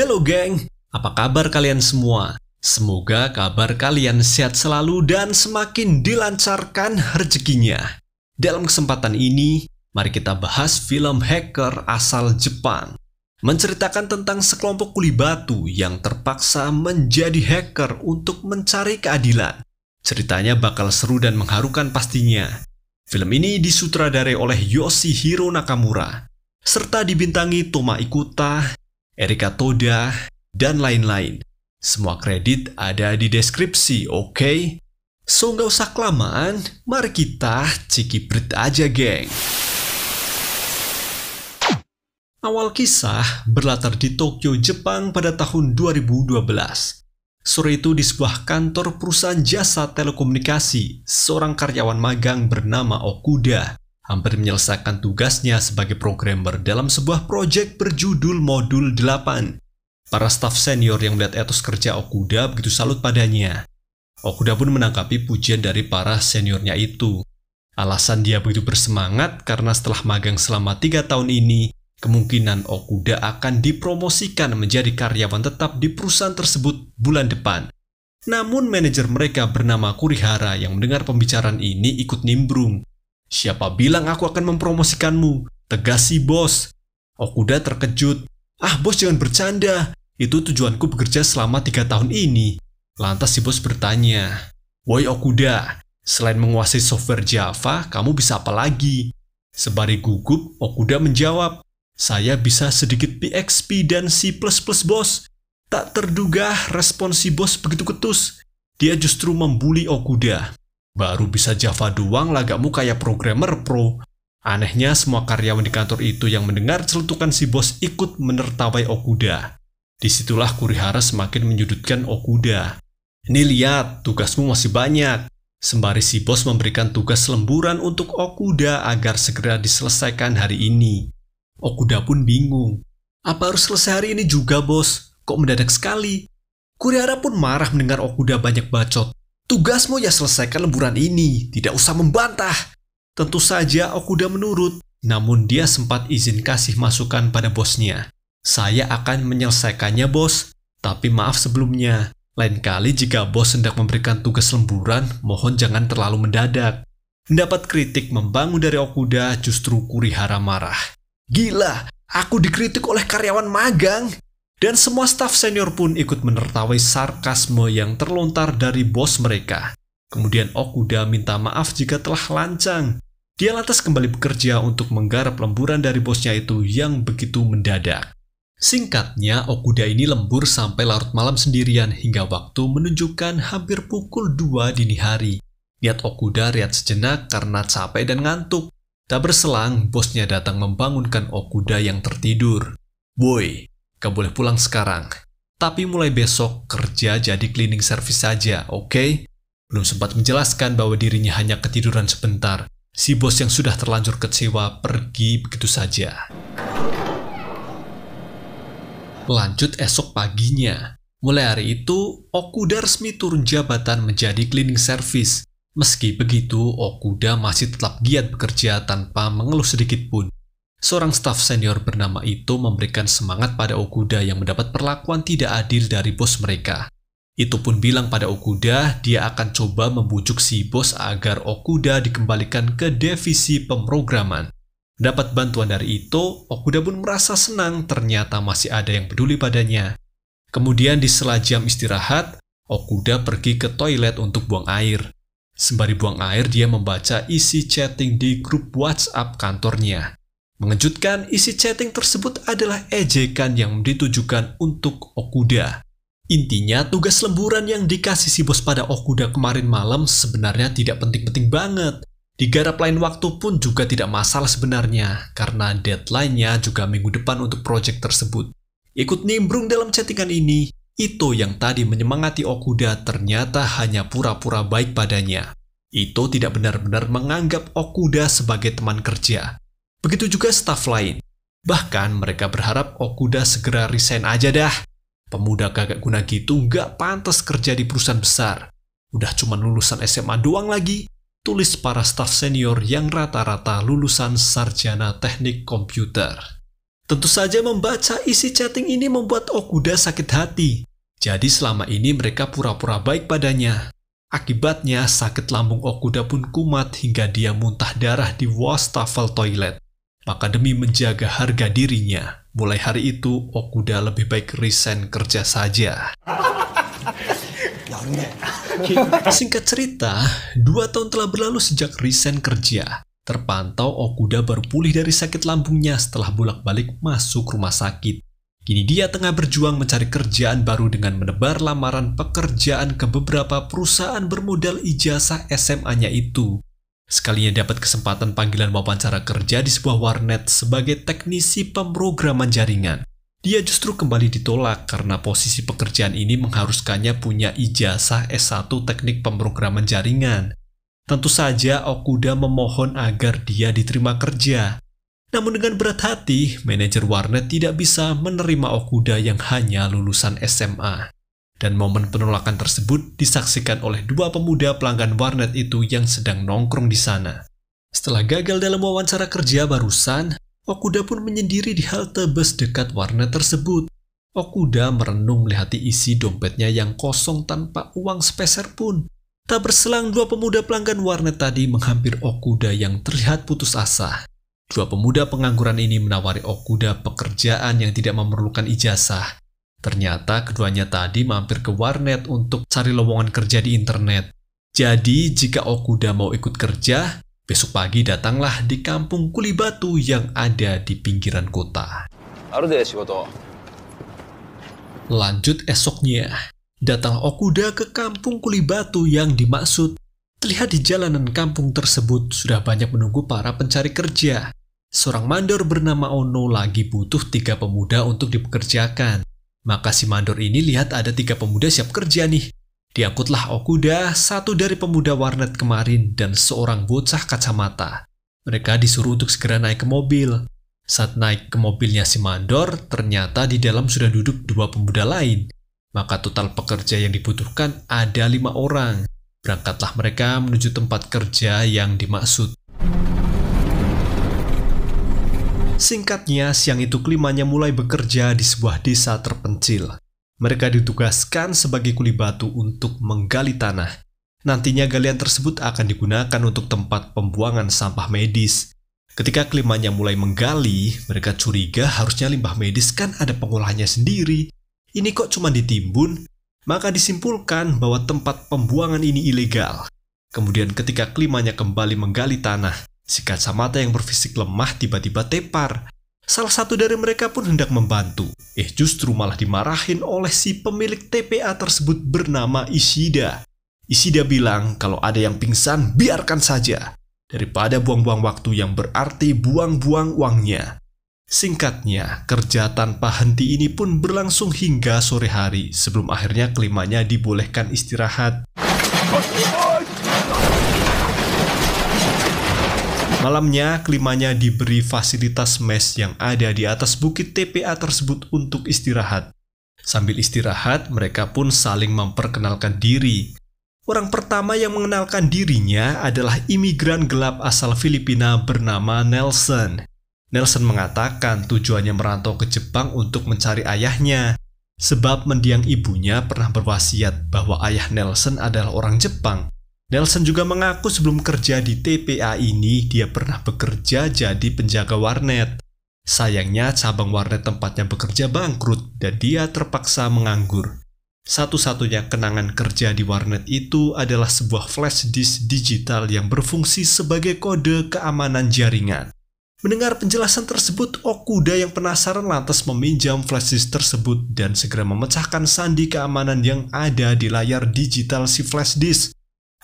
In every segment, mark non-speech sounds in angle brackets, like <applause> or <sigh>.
Hello geng, apa kabar kalian semua? Semoga kabar kalian sehat selalu dan semakin dilancarkan rezekinya. Dalam kesempatan ini, mari kita bahas film hacker asal Jepang. Menceritakan tentang sekelompok kuli batu yang terpaksa menjadi hacker untuk mencari keadilan. Ceritanya bakal seru dan mengharukan pastinya. Film ini disutradarai oleh Yoshihiro Nakamura, serta dibintangi Toma Ikuta, Erika Toda, dan lain-lain. Semua kredit ada di deskripsi, oke? Okay? So, nggak usah kelamaan, mari kita ciki berita aja, geng. Awal kisah berlatar di Tokyo, Jepang pada tahun 2012. Sore itu di sebuah kantor perusahaan jasa telekomunikasi, seorang karyawan magang bernama Okuda hampir menyelesaikan tugasnya sebagai programmer dalam sebuah proyek berjudul Modul 8. Para staf senior yang melihat etos kerja Okuda begitu salut padanya. Okuda pun menangkapi pujian dari para seniornya itu. Alasan dia begitu bersemangat karena setelah magang selama tiga tahun ini, kemungkinan Okuda akan dipromosikan menjadi karyawan tetap di perusahaan tersebut bulan depan. Namun manajer mereka bernama Kurihara yang mendengar pembicaraan ini ikut nimbrung Siapa bilang aku akan mempromosikanmu? Tegas si bos. Okuda terkejut. Ah bos jangan bercanda. Itu tujuanku bekerja selama tiga tahun ini. Lantas si bos bertanya. Woi Okuda, selain menguasai software Java, kamu bisa apa lagi? Sebari gugup, Okuda menjawab. Saya bisa sedikit PXP dan C++ bos. Tak terduga respon si bos begitu ketus. Dia justru membuli Okuda. Baru bisa Java doang lah gak mau kayak programmer pro. Anehnya semua karyawan di kantor itu yang mendengar celutukan si bos ikut menertawai Okuda. Disitulah Kurihara semakin menyudutkan Okuda. Ini lihat, tugasmu masih banyak. Sembari si bos memberikan tugas lemburan untuk Okuda agar segera diselesaikan hari ini. Okuda pun bingung. Apa harus selesai hari ini juga bos? Kok mendadak sekali? Kurihara pun marah mendengar Okuda banyak bacot. Tugasmu ya selesaikan lemburan ini, tidak usah membantah. Tentu saja Okuda menurut, namun dia sempat izin kasih masukan pada bosnya. Saya akan menyelesaikannya bos, tapi maaf sebelumnya. Lain kali jika bos hendak memberikan tugas lemburan, mohon jangan terlalu mendadak. Mendapat kritik membangun dari Okuda justru Kurihara marah. Gila, aku dikritik oleh karyawan magang. Dan semua staf senior pun ikut menertawai sarkasme yang terlontar dari bos mereka. Kemudian Okuda minta maaf jika telah lancang. Dia lantas kembali bekerja untuk menggarap lemburan dari bosnya itu yang begitu mendadak. Singkatnya, Okuda ini lembur sampai larut malam sendirian hingga waktu menunjukkan hampir pukul 2 dini hari. Lihat Okuda riat sejenak karena capek dan ngantuk. Tak berselang, bosnya datang membangunkan Okuda yang tertidur. Boy, Gak boleh pulang sekarang. Tapi mulai besok kerja jadi cleaning service saja, oke? Okay? Belum sempat menjelaskan bahwa dirinya hanya ketiduran sebentar. Si bos yang sudah terlanjur kecewa pergi begitu saja. Lanjut esok paginya. Mulai hari itu, Okuda resmi turun jabatan menjadi cleaning service. Meski begitu, Okuda masih tetap giat bekerja tanpa mengeluh sedikit pun. Seorang staf senior bernama itu memberikan semangat pada Okuda yang mendapat perlakuan tidak adil dari bos mereka. Itu pun bilang pada Okuda, dia akan coba membujuk si bos agar Okuda dikembalikan ke divisi pemrograman. Dapat bantuan dari itu, Okuda pun merasa senang ternyata masih ada yang peduli padanya. Kemudian di sela jam istirahat, Okuda pergi ke toilet untuk buang air. Sembari buang air, dia membaca isi chatting di grup WhatsApp kantornya. Mengejutkan, isi chatting tersebut adalah ejekan yang ditujukan untuk Okuda. Intinya, tugas lemburan yang dikasih si bos pada Okuda kemarin malam sebenarnya tidak penting-penting banget. Digarap lain waktu pun juga tidak masalah sebenarnya, karena deadline-nya juga minggu depan untuk proyek tersebut. Ikut nimbrung dalam chattingan ini, Ito yang tadi menyemangati Okuda ternyata hanya pura-pura baik padanya. Ito tidak benar-benar menganggap Okuda sebagai teman kerja. Begitu juga staff lain. Bahkan mereka berharap Okuda segera resign aja dah. Pemuda kagak guna gitu nggak pantas kerja di perusahaan besar. Udah cuma lulusan SMA doang lagi, tulis para staf senior yang rata-rata lulusan sarjana teknik komputer. Tentu saja membaca isi chatting ini membuat Okuda sakit hati. Jadi selama ini mereka pura-pura baik padanya. Akibatnya sakit lambung Okuda pun kumat hingga dia muntah darah di wastafel toilet. Maka demi menjaga harga dirinya, mulai hari itu Okuda lebih baik resign kerja saja. <laughs> Singkat cerita, dua tahun telah berlalu sejak resign kerja. Terpantau Okuda berpulih dari sakit lambungnya setelah bolak-balik masuk rumah sakit. Kini dia tengah berjuang mencari kerjaan baru dengan menebar lamaran pekerjaan ke beberapa perusahaan bermodal ijazah SMA-nya itu. Sekalinya dapat kesempatan panggilan wawancara kerja di sebuah warnet sebagai teknisi pemrograman jaringan. Dia justru kembali ditolak karena posisi pekerjaan ini mengharuskannya punya ijazah S1 teknik pemrograman jaringan. Tentu saja Okuda memohon agar dia diterima kerja. Namun dengan berat hati, manajer warnet tidak bisa menerima Okuda yang hanya lulusan SMA. Dan momen penolakan tersebut disaksikan oleh dua pemuda pelanggan warnet itu yang sedang nongkrong di sana. Setelah gagal dalam wawancara kerja barusan, Okuda pun menyendiri di halte bus dekat warnet tersebut. Okuda merenung melihat isi dompetnya yang kosong tanpa uang sepeser pun. Tak berselang, dua pemuda pelanggan warnet tadi menghampir Okuda yang terlihat putus asa. Dua pemuda pengangguran ini menawari Okuda pekerjaan yang tidak memerlukan ijazah Ternyata keduanya tadi mampir ke warnet untuk cari lowongan kerja di internet. Jadi jika Okuda mau ikut kerja, besok pagi datanglah di kampung Kulibatu yang ada di pinggiran kota. Lanjut esoknya, datang Okuda ke kampung Kulibatu yang dimaksud. Terlihat di jalanan kampung tersebut sudah banyak menunggu para pencari kerja. Seorang mandor bernama Ono lagi butuh tiga pemuda untuk dipekerjakan. Maka si mandor ini lihat ada tiga pemuda siap kerja nih. Diangkutlah Okuda, satu dari pemuda warnet kemarin, dan seorang bocah kacamata. Mereka disuruh untuk segera naik ke mobil. Saat naik ke mobilnya si mandor, ternyata di dalam sudah duduk dua pemuda lain. Maka total pekerja yang dibutuhkan ada lima orang. Berangkatlah mereka menuju tempat kerja yang dimaksud. Singkatnya, siang itu kelimanya mulai bekerja di sebuah desa terpencil. Mereka ditugaskan sebagai kuli batu untuk menggali tanah. Nantinya galian tersebut akan digunakan untuk tempat pembuangan sampah medis. Ketika kelimanya mulai menggali, mereka curiga harusnya limbah medis kan ada pengolahnya sendiri. Ini kok cuma ditimbun? Maka disimpulkan bahwa tempat pembuangan ini ilegal. Kemudian ketika kelimanya kembali menggali tanah, Si kacamata yang berfisik lemah tiba-tiba tepar. Salah satu dari mereka pun hendak membantu. Eh justru malah dimarahin oleh si pemilik TPA tersebut bernama Ishida. Ishida bilang kalau ada yang pingsan biarkan saja. Daripada buang-buang waktu yang berarti buang-buang uangnya. Singkatnya, kerja tanpa henti ini pun berlangsung hingga sore hari sebelum akhirnya kelimanya dibolehkan istirahat. Malamnya, kelimanya diberi fasilitas mes yang ada di atas bukit TPA tersebut untuk istirahat. Sambil istirahat, mereka pun saling memperkenalkan diri. Orang pertama yang mengenalkan dirinya adalah imigran gelap asal Filipina bernama Nelson. Nelson mengatakan tujuannya merantau ke Jepang untuk mencari ayahnya, sebab mendiang ibunya pernah berwasiat bahwa ayah Nelson adalah orang Jepang Nelson juga mengaku sebelum kerja di TPA ini dia pernah bekerja jadi penjaga warnet. Sayangnya cabang warnet tempatnya bekerja bangkrut dan dia terpaksa menganggur. Satu-satunya kenangan kerja di warnet itu adalah sebuah flash disk digital yang berfungsi sebagai kode keamanan jaringan. Mendengar penjelasan tersebut, Okuda yang penasaran lantas meminjam flash disk tersebut dan segera memecahkan sandi keamanan yang ada di layar digital si flash disk.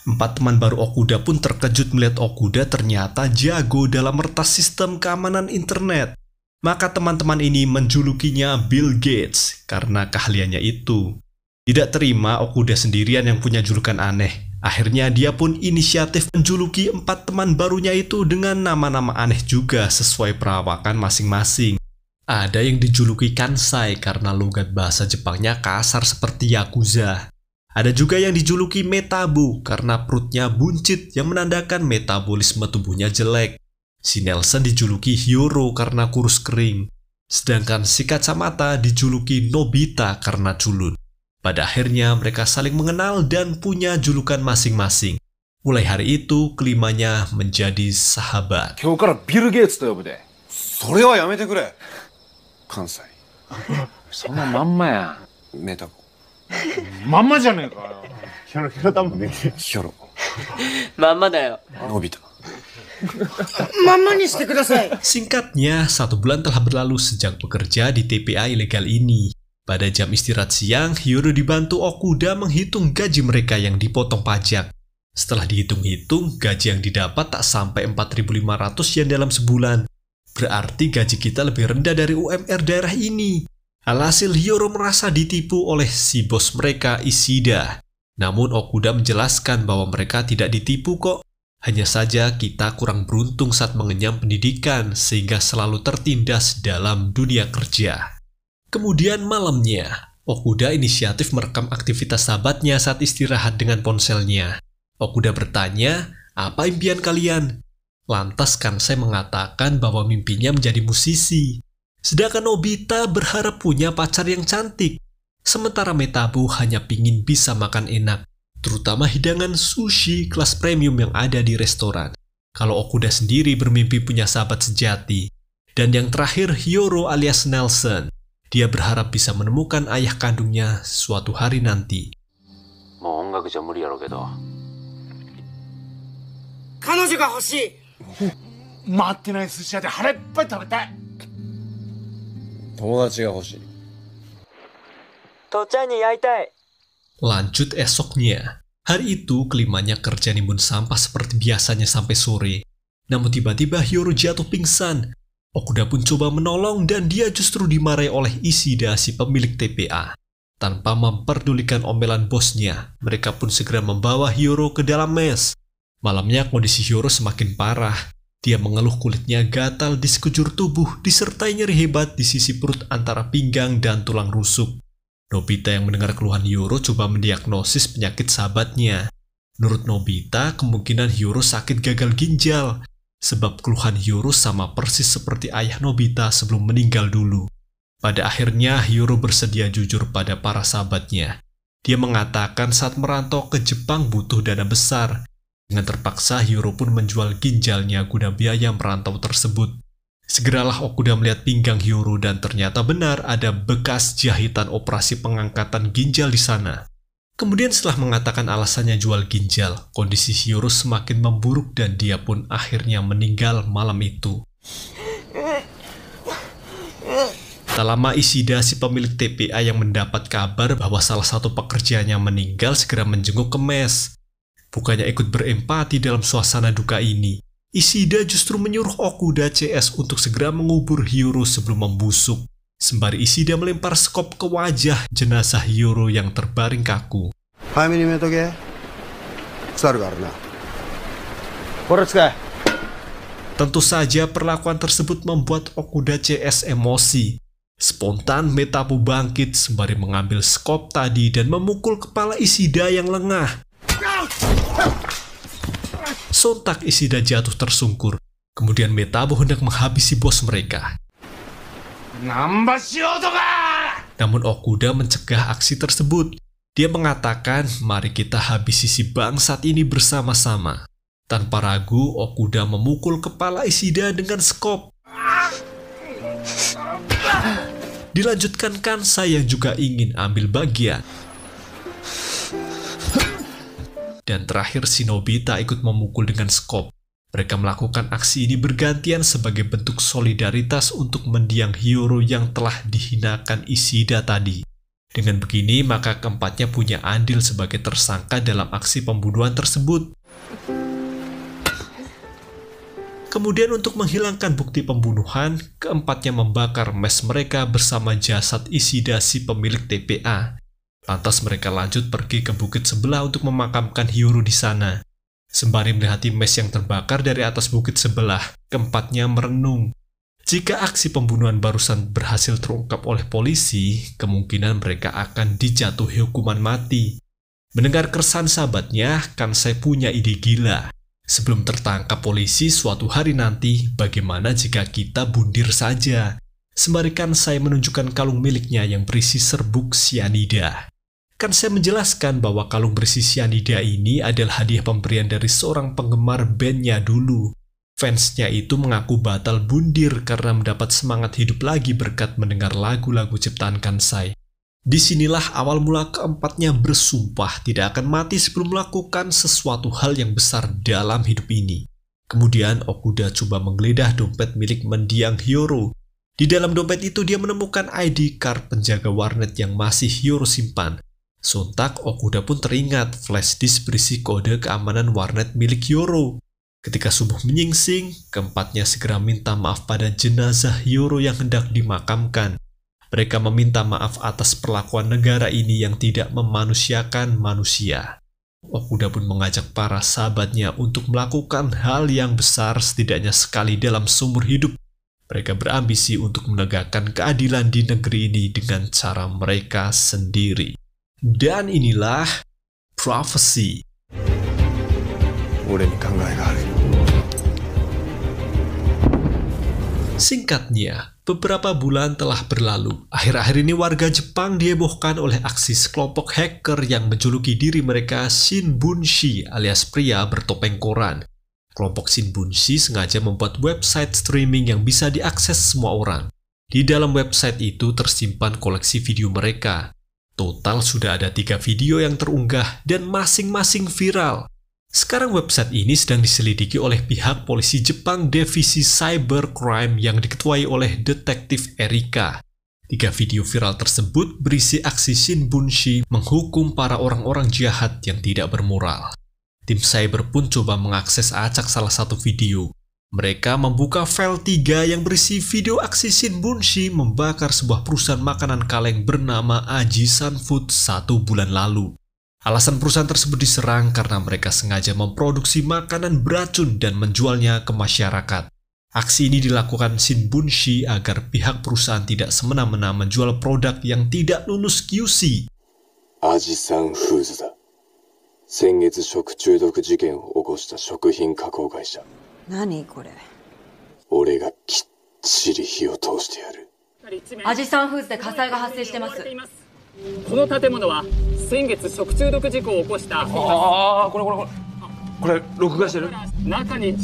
Empat teman baru Okuda pun terkejut melihat Okuda ternyata jago dalam meretas sistem keamanan internet. Maka teman-teman ini menjulukinya Bill Gates karena keahliannya itu. Tidak terima Okuda sendirian yang punya julukan aneh. Akhirnya dia pun inisiatif menjuluki empat teman barunya itu dengan nama-nama aneh juga sesuai perawakan masing-masing. Ada yang dijuluki Kansai karena logat bahasa Jepangnya kasar seperti Yakuza. Ada juga yang dijuluki Metabu karena perutnya buncit yang menandakan metabolisme tubuhnya jelek. Si Nelson dijuluki Hiro karena kurus kering, sedangkan si kacamata dijuluki Nobita karena culun. Pada akhirnya mereka saling mengenal dan punya julukan masing-masing. Mulai hari itu, kelimanya menjadi sahabat. Kansai. <laughs> まんまじゃねえかよ。ヒョロヒョロだもんね。ヒョロ。まんまだよ。伸びた。Mama nih saya Singkatnya, satu bulan telah berlalu sejak bekerja di TPA ilegal ini. Pada jam istirahat siang, Hyoro dibantu Okuda menghitung gaji mereka yang dipotong pajak. Setelah dihitung-hitung, gaji yang didapat tak sampai empat ribu lima ratus yen dalam sebulan. Berarti gaji kita lebih rendah dari UMR daerah ini. Alhasil Hyoro merasa ditipu oleh si bos mereka Isida. Namun Okuda menjelaskan bahwa mereka tidak ditipu kok. Hanya saja kita kurang beruntung saat mengenyam pendidikan sehingga selalu tertindas dalam dunia kerja. Kemudian malamnya, Okuda inisiatif merekam aktivitas sahabatnya saat istirahat dengan ponselnya. Okuda bertanya, apa impian kalian? Lantas Kansai mengatakan bahwa mimpinya menjadi musisi. Sedangkan Nobita berharap punya pacar yang cantik. Sementara Metabu hanya pingin bisa makan enak, terutama hidangan sushi kelas premium yang ada di restoran. Kalau Okuda sendiri bermimpi punya sahabat sejati. Dan yang terakhir Hyoro alias Nelson. Dia berharap bisa menemukan ayah kandungnya suatu hari nanti. Mau nggak ya, ga Matte nai sushi 友達が欲しい。Tochan ni yaitai. Lanjut esoknya. Hari itu kelimanya kerja nimbun sampah seperti biasanya sampai sore. Namun tiba-tiba Hyoru jatuh pingsan. Okuda pun coba menolong dan dia justru dimarahi oleh Isida si pemilik TPA. Tanpa memperdulikan omelan bosnya, mereka pun segera membawa Hiro ke dalam mes. Malamnya kondisi Hiro semakin parah. Dia mengeluh kulitnya gatal di sekujur tubuh disertai nyeri hebat di sisi perut antara pinggang dan tulang rusuk. Nobita yang mendengar keluhan Hyoro coba mendiagnosis penyakit sahabatnya. Menurut Nobita, kemungkinan Hyoro sakit gagal ginjal, sebab keluhan Hyoro sama persis seperti ayah Nobita sebelum meninggal dulu. Pada akhirnya, Hyoro bersedia jujur pada para sahabatnya. Dia mengatakan saat merantau ke Jepang butuh dana besar, dengan terpaksa, Hiro pun menjual ginjalnya guna biaya merantau tersebut. Segeralah Okuda melihat pinggang Hiro dan ternyata benar ada bekas jahitan operasi pengangkatan ginjal di sana. Kemudian setelah mengatakan alasannya jual ginjal, kondisi Hiro semakin memburuk dan dia pun akhirnya meninggal malam itu. Tak lama Isida, si pemilik TPA yang mendapat kabar bahwa salah satu pekerjanya meninggal segera menjenguk ke mes. Bukannya ikut berempati dalam suasana duka ini, Isida justru menyuruh Okuda CS untuk segera mengubur Hiro sebelum membusuk. Sembari Isida melempar skop ke wajah jenazah Hiro yang terbaring kaku. Tentu saja perlakuan tersebut membuat Okuda CS emosi. Spontan Metapu bangkit sembari mengambil skop tadi dan memukul kepala Isida yang lengah. Sontak Isida jatuh tersungkur, kemudian Metabo hendak menghabisi bos mereka. Namun Okuda mencegah aksi tersebut. Dia mengatakan, mari kita habisi si bangsat ini bersama-sama. Tanpa ragu, Okuda memukul kepala Isida dengan skop. Dilanjutkan Kansa yang juga ingin ambil bagian dan terakhir Shinobi tak ikut memukul dengan skop. Mereka melakukan aksi ini bergantian sebagai bentuk solidaritas untuk mendiang Hiyoro yang telah dihinakan Isida tadi. Dengan begini, maka keempatnya punya andil sebagai tersangka dalam aksi pembunuhan tersebut. Kemudian untuk menghilangkan bukti pembunuhan, keempatnya membakar mes mereka bersama jasad Isida si pemilik TPA. Lantas mereka lanjut pergi ke bukit sebelah untuk memakamkan Hiuru di sana. Sembari melihat mes yang terbakar dari atas bukit sebelah, keempatnya merenung. Jika aksi pembunuhan barusan berhasil terungkap oleh polisi, kemungkinan mereka akan dijatuhi hukuman mati. Mendengar keresahan sahabatnya, Kansai punya ide gila. Sebelum tertangkap polisi suatu hari nanti, bagaimana jika kita bundir saja? Sembari Kansai menunjukkan kalung miliknya yang berisi serbuk sianida. Kan saya menjelaskan bahwa kalung berisi sianida ini adalah hadiah pemberian dari seorang penggemar bandnya dulu. Fansnya itu mengaku batal bundir karena mendapat semangat hidup lagi berkat mendengar lagu-lagu ciptaan Kansai. Disinilah awal mula keempatnya bersumpah tidak akan mati sebelum melakukan sesuatu hal yang besar dalam hidup ini. Kemudian Okuda coba menggeledah dompet milik mendiang Hyoro. Di dalam dompet itu dia menemukan ID card penjaga warnet yang masih Hyoro simpan. Sontak, Okuda pun teringat flash disk berisi kode keamanan warnet milik Yoro. Ketika subuh menyingsing, keempatnya segera minta maaf pada jenazah Yoro yang hendak dimakamkan. Mereka meminta maaf atas perlakuan negara ini yang tidak memanusiakan manusia. Okuda pun mengajak para sahabatnya untuk melakukan hal yang besar setidaknya sekali dalam seumur hidup. Mereka berambisi untuk menegakkan keadilan di negeri ini dengan cara mereka sendiri. Dan inilah Prophecy. Ya, Singkatnya, beberapa bulan telah berlalu. Akhir-akhir ini warga Jepang dihebohkan oleh aksi sekelompok hacker yang menjuluki diri mereka Shinbunshi alias pria bertopeng koran. Kelompok Shinbunshi sengaja membuat website streaming yang bisa diakses semua orang. Di dalam website itu tersimpan koleksi video mereka, Total sudah ada tiga video yang terunggah dan masing-masing viral. Sekarang website ini sedang diselidiki oleh pihak polisi Jepang divisi cybercrime yang diketuai oleh detektif Erika. Tiga video viral tersebut berisi aksi Shinbunshi menghukum para orang-orang jahat yang tidak bermoral. Tim cyber pun coba mengakses acak salah satu video, mereka membuka file 3 yang berisi video aksi Shin Bunshi membakar sebuah perusahaan makanan kaleng bernama Ajisan Food satu bulan lalu. Alasan perusahaan tersebut diserang karena mereka sengaja memproduksi makanan beracun dan menjualnya ke masyarakat. Aksi ini dilakukan Shin Bunshi agar pihak perusahaan tidak semena-mena menjual produk yang tidak lulus QC. Aji Sun Foods 先月食中毒事件を起こした食品加工会社何これ俺がきっちり火を通してやるアジサンフーズで火災が発生してますこの建物は先月食中毒事故を起こしたああこれこれこれこれ録画してる中に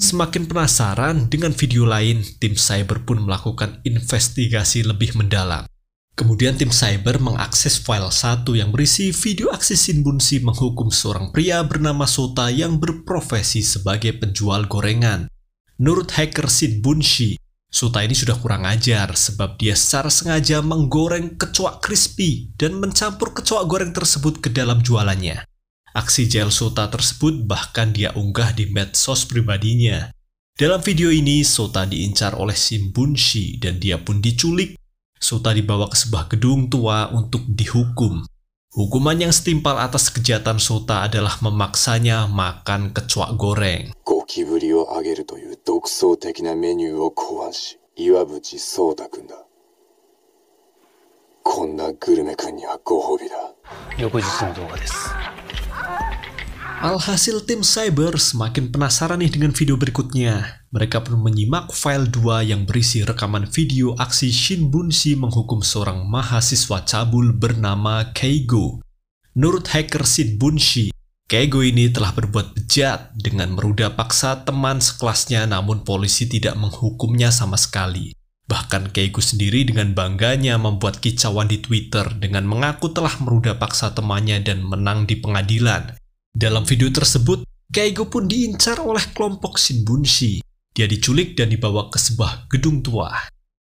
Semakin penasaran dengan video lain, tim cyber pun melakukan investigasi lebih mendalam. Kemudian tim cyber mengakses file satu yang berisi video aksi Shinbunshi menghukum seorang pria bernama Sota yang berprofesi sebagai penjual gorengan. Menurut hacker Shinbunshi, Sota ini sudah kurang ajar sebab dia secara sengaja menggoreng kecoak crispy dan mencampur kecoak goreng tersebut ke dalam jualannya. Aksi Jail Sota tersebut bahkan dia unggah di medsos pribadinya. Dalam video ini, Sota diincar oleh Shinbunshi dan dia pun diculik Suta dibawa ke sebuah gedung tua untuk dihukum. Hukuman yang setimpal atas kejahatan Sota adalah memaksanya makan kecoak goreng. Yokojisu no desu. Alhasil tim Cyber semakin penasaran nih dengan video berikutnya. Mereka pun menyimak file 2 yang berisi rekaman video aksi Shin Bunshi menghukum seorang mahasiswa cabul bernama Keigo. Menurut hacker Shin Bunshi, Keigo ini telah berbuat bejat dengan meruda paksa teman sekelasnya namun polisi tidak menghukumnya sama sekali. Bahkan Keigo sendiri dengan bangganya membuat kicauan di Twitter dengan mengaku telah meruda paksa temannya dan menang di pengadilan. Dalam video tersebut, Keigo pun diincar oleh kelompok Shinbunshi. Dia diculik dan dibawa ke sebuah gedung tua.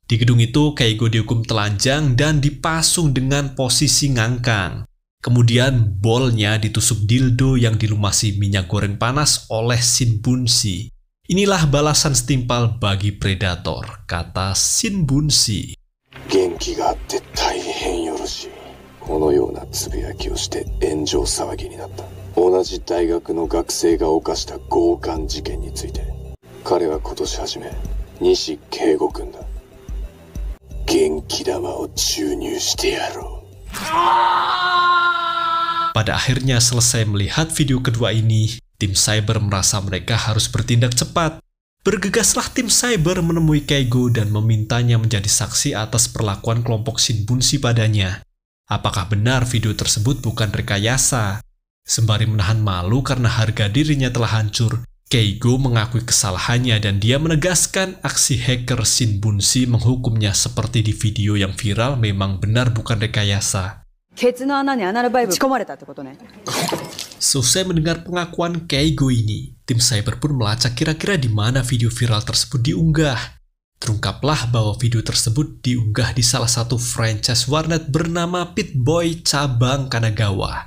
Di gedung itu, Keigo dihukum telanjang dan dipasung dengan posisi ngangkang. Kemudian bolnya ditusuk dildo yang dilumasi minyak goreng panas oleh Shinbunshi. Inilah balasan setimpal bagi predator, kata Shinbunshi. Genki ga 同じ大学の学生が犯した強姦事件について彼は今年初め西圭吾君だ元気玉を注入してやろう Pada akhirnya selesai melihat video kedua ini, tim cyber merasa mereka harus bertindak cepat. Bergegaslah tim cyber menemui Keigo dan memintanya menjadi saksi atas perlakuan kelompok Shinbunshi padanya. Apakah benar video tersebut bukan rekayasa Sembari menahan malu karena harga dirinya telah hancur, Keigo mengakui kesalahannya dan dia menegaskan aksi hacker Shin Bunsi menghukumnya seperti di video yang viral memang benar bukan rekayasa. Selesai mendengar pengakuan Keigo ini, tim cyber pun melacak kira-kira di mana video viral tersebut diunggah. Terungkaplah bahwa video tersebut diunggah di salah satu franchise warnet bernama Pit Boy Cabang Kanagawa.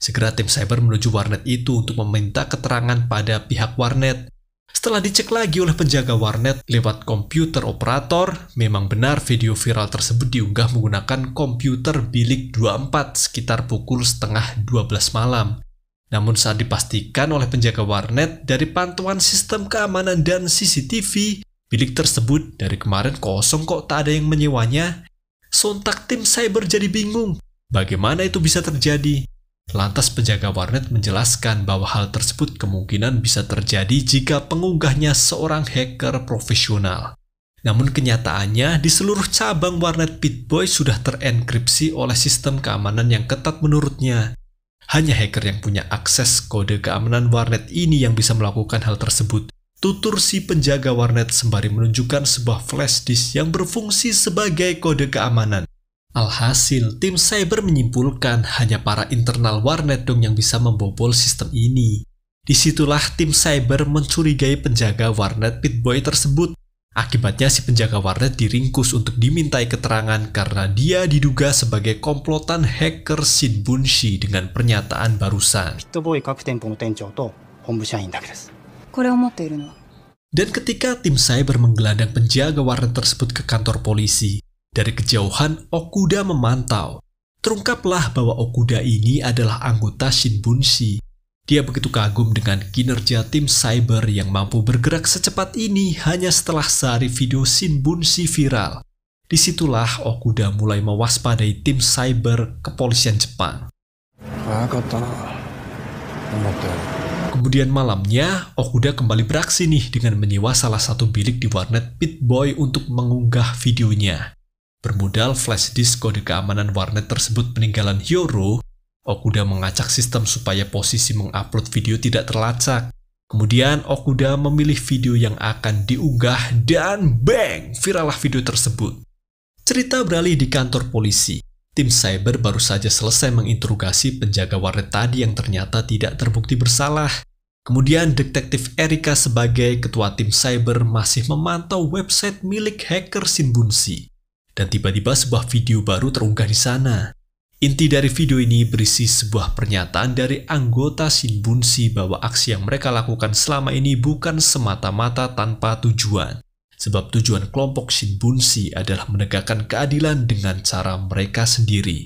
Segera tim cyber menuju warnet itu untuk meminta keterangan pada pihak warnet. Setelah dicek lagi oleh penjaga warnet lewat komputer operator, memang benar video viral tersebut diunggah menggunakan komputer bilik 24 sekitar pukul setengah 12 malam. Namun saat dipastikan oleh penjaga warnet dari pantauan sistem keamanan dan CCTV, bilik tersebut dari kemarin kosong kok tak ada yang menyewanya. Sontak tim cyber jadi bingung, bagaimana itu bisa terjadi? Lantas penjaga warnet menjelaskan bahwa hal tersebut kemungkinan bisa terjadi jika pengunggahnya seorang hacker profesional. Namun kenyataannya, di seluruh cabang warnet Bitboy sudah terenkripsi oleh sistem keamanan yang ketat menurutnya. Hanya hacker yang punya akses kode keamanan warnet ini yang bisa melakukan hal tersebut. Tutur si penjaga warnet sembari menunjukkan sebuah flash disk yang berfungsi sebagai kode keamanan. Alhasil, tim cyber menyimpulkan hanya para internal warnet dong yang bisa membobol sistem ini. Disitulah tim cyber mencurigai penjaga warnet Pitboy tersebut. Akibatnya si penjaga warnet diringkus untuk dimintai keterangan karena dia diduga sebagai komplotan hacker Shin Bunshi dengan pernyataan barusan. dan ketika tim cyber menggelandang penjaga warnet tersebut ke kantor polisi, dari kejauhan, Okuda memantau. Terungkaplah bahwa Okuda ini adalah anggota Shinbunshi. Dia begitu kagum dengan kinerja tim cyber yang mampu bergerak secepat ini hanya setelah sehari video Shinbunshi viral. Disitulah Okuda mulai mewaspadai tim cyber kepolisian Jepang. Kemudian malamnya, Okuda kembali beraksi nih dengan menyewa salah satu bilik di warnet Pitboy untuk mengunggah videonya. Bermodal flash disk kode keamanan warnet tersebut peninggalan Hyoro, Okuda mengacak sistem supaya posisi mengupload video tidak terlacak. Kemudian Okuda memilih video yang akan diunggah dan bang, viralah video tersebut. Cerita beralih di kantor polisi. Tim cyber baru saja selesai menginterogasi penjaga warnet tadi yang ternyata tidak terbukti bersalah. Kemudian detektif Erika sebagai ketua tim cyber masih memantau website milik hacker Shinbunsi dan tiba-tiba sebuah video baru terunggah di sana. Inti dari video ini berisi sebuah pernyataan dari anggota Shinbunsi bahwa aksi yang mereka lakukan selama ini bukan semata-mata tanpa tujuan. Sebab tujuan kelompok Shinbunsi adalah menegakkan keadilan dengan cara mereka sendiri.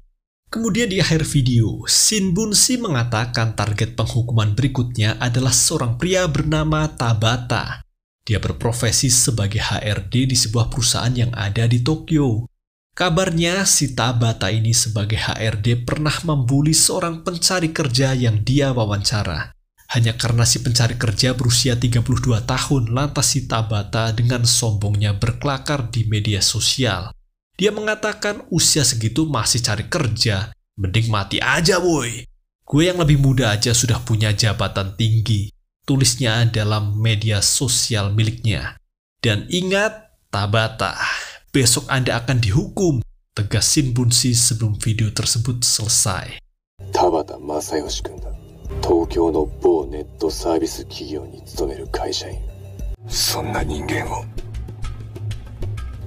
Kemudian di akhir video, Shinbunsi mengatakan target penghukuman berikutnya adalah seorang pria bernama Tabata dia berprofesi sebagai HRD di sebuah perusahaan yang ada di Tokyo. Kabarnya, si Tabata ini sebagai HRD pernah membuli seorang pencari kerja yang dia wawancara. Hanya karena si pencari kerja berusia 32 tahun, lantas si Tabata dengan sombongnya berkelakar di media sosial. Dia mengatakan usia segitu masih cari kerja, mending mati aja boy. Gue yang lebih muda aja sudah punya jabatan tinggi tulisnya dalam media sosial miliknya. Dan ingat, Tabata, besok Anda akan dihukum, tegas Shinbunshi sebelum video tersebut selesai. Tabata Masayoshi-kun Tokyo No Bo, service wo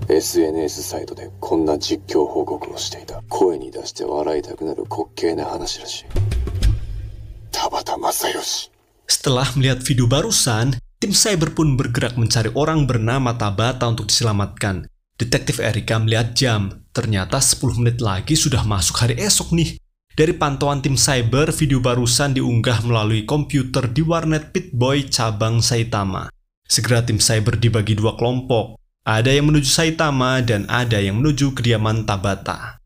SNS サイトでこんな実況報告をしていた声に出して笑いたくなる滑稽な話らしい田畑正義 setelah melihat video barusan, tim cyber pun bergerak mencari orang bernama Tabata untuk diselamatkan. Detektif Erika melihat jam, ternyata 10 menit lagi sudah masuk hari esok nih. Dari pantauan tim cyber, video barusan diunggah melalui komputer di warnet Pitboy cabang Saitama. Segera tim cyber dibagi dua kelompok, ada yang menuju Saitama dan ada yang menuju kediaman Tabata.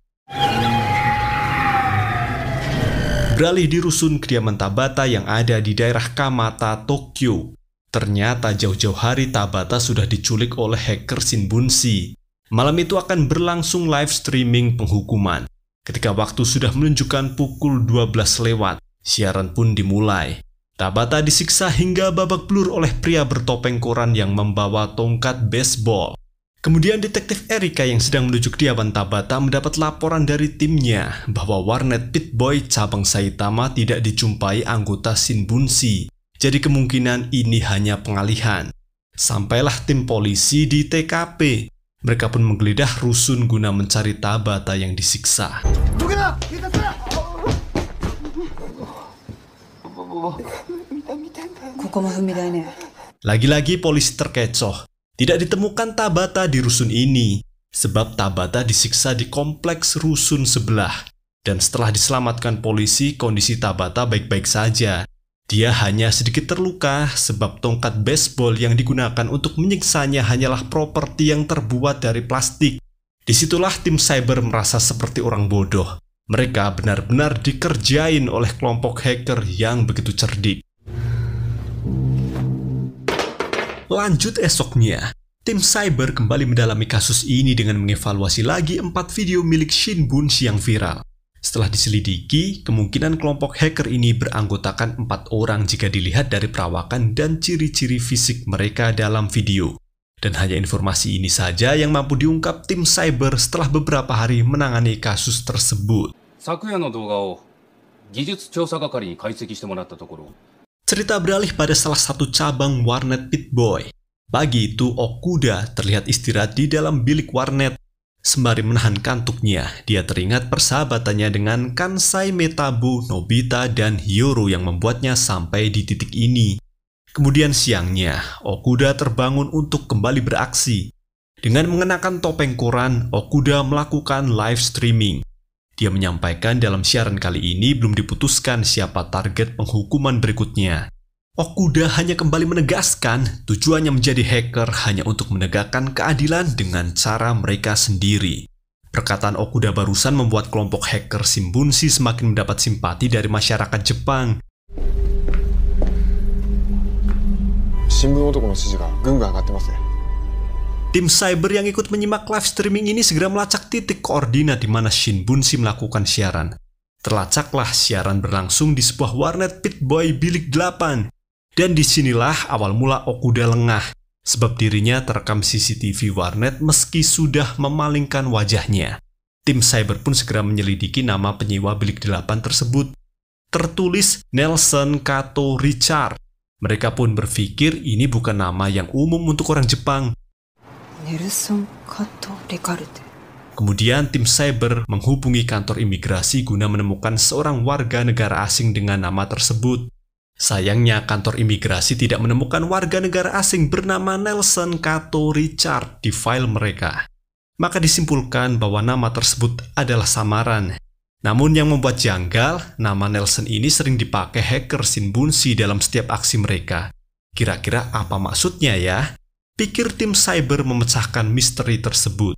beralih di rusun kediaman Tabata yang ada di daerah Kamata, Tokyo. Ternyata jauh-jauh hari Tabata sudah diculik oleh hacker Shinbunshi. Malam itu akan berlangsung live streaming penghukuman. Ketika waktu sudah menunjukkan pukul 12 lewat, siaran pun dimulai. Tabata disiksa hingga babak belur oleh pria bertopeng koran yang membawa tongkat baseball. Kemudian detektif Erika yang sedang menuju kediaman Tabata mendapat laporan dari timnya bahwa warnet Pitboy cabang Saitama tidak dijumpai anggota Shinbunshi. Jadi kemungkinan ini hanya pengalihan. Sampailah tim polisi di TKP. Mereka pun menggeledah rusun guna mencari Tabata yang disiksa. Lagi-lagi polisi terkecoh tidak ditemukan Tabata di rusun ini, sebab Tabata disiksa di kompleks rusun sebelah. Dan setelah diselamatkan polisi, kondisi Tabata baik-baik saja. Dia hanya sedikit terluka sebab tongkat baseball yang digunakan untuk menyiksanya hanyalah properti yang terbuat dari plastik. Disitulah tim cyber merasa seperti orang bodoh. Mereka benar-benar dikerjain oleh kelompok hacker yang begitu cerdik. Lanjut esoknya, tim cyber kembali mendalami kasus ini dengan mengevaluasi lagi empat video milik Shin Bun yang viral. Setelah diselidiki, kemungkinan kelompok hacker ini beranggotakan empat orang jika dilihat dari perawakan dan ciri-ciri fisik mereka dalam video. Dan hanya informasi ini saja yang mampu diungkap tim cyber setelah beberapa hari menangani kasus tersebut. Cerita beralih pada salah satu cabang warnet Pit Boy. Pagi itu Okuda terlihat istirahat di dalam bilik warnet. Sembari menahan kantuknya, dia teringat persahabatannya dengan Kansai Metabu, Nobita, dan Hioru yang membuatnya sampai di titik ini. Kemudian siangnya, Okuda terbangun untuk kembali beraksi. Dengan mengenakan topeng koran, Okuda melakukan live streaming. Dia menyampaikan dalam siaran kali ini belum diputuskan siapa target penghukuman berikutnya. Okuda hanya kembali menegaskan tujuannya menjadi hacker hanya untuk menegakkan keadilan dengan cara mereka sendiri. Perkataan Okuda barusan membuat kelompok hacker Simbunsi semakin mendapat simpati dari masyarakat Jepang. Tim cyber yang ikut menyimak live streaming ini segera melacak titik koordinat di mana Shin Bunsi melakukan siaran. Terlacaklah siaran berlangsung di sebuah warnet pit boy bilik 8. Dan disinilah awal mula Okuda lengah, sebab dirinya terekam CCTV warnet meski sudah memalingkan wajahnya. Tim cyber pun segera menyelidiki nama penyewa bilik 8 tersebut. Tertulis Nelson Kato Richard. Mereka pun berpikir ini bukan nama yang umum untuk orang Jepang, Kato Kemudian tim cyber menghubungi kantor imigrasi guna menemukan seorang warga negara asing dengan nama tersebut. Sayangnya kantor imigrasi tidak menemukan warga negara asing bernama Nelson Kato Richard di file mereka. Maka disimpulkan bahwa nama tersebut adalah samaran. Namun yang membuat janggal, nama Nelson ini sering dipakai hacker simbunsi dalam setiap aksi mereka. Kira-kira apa maksudnya ya? pikir tim cyber memecahkan misteri tersebut.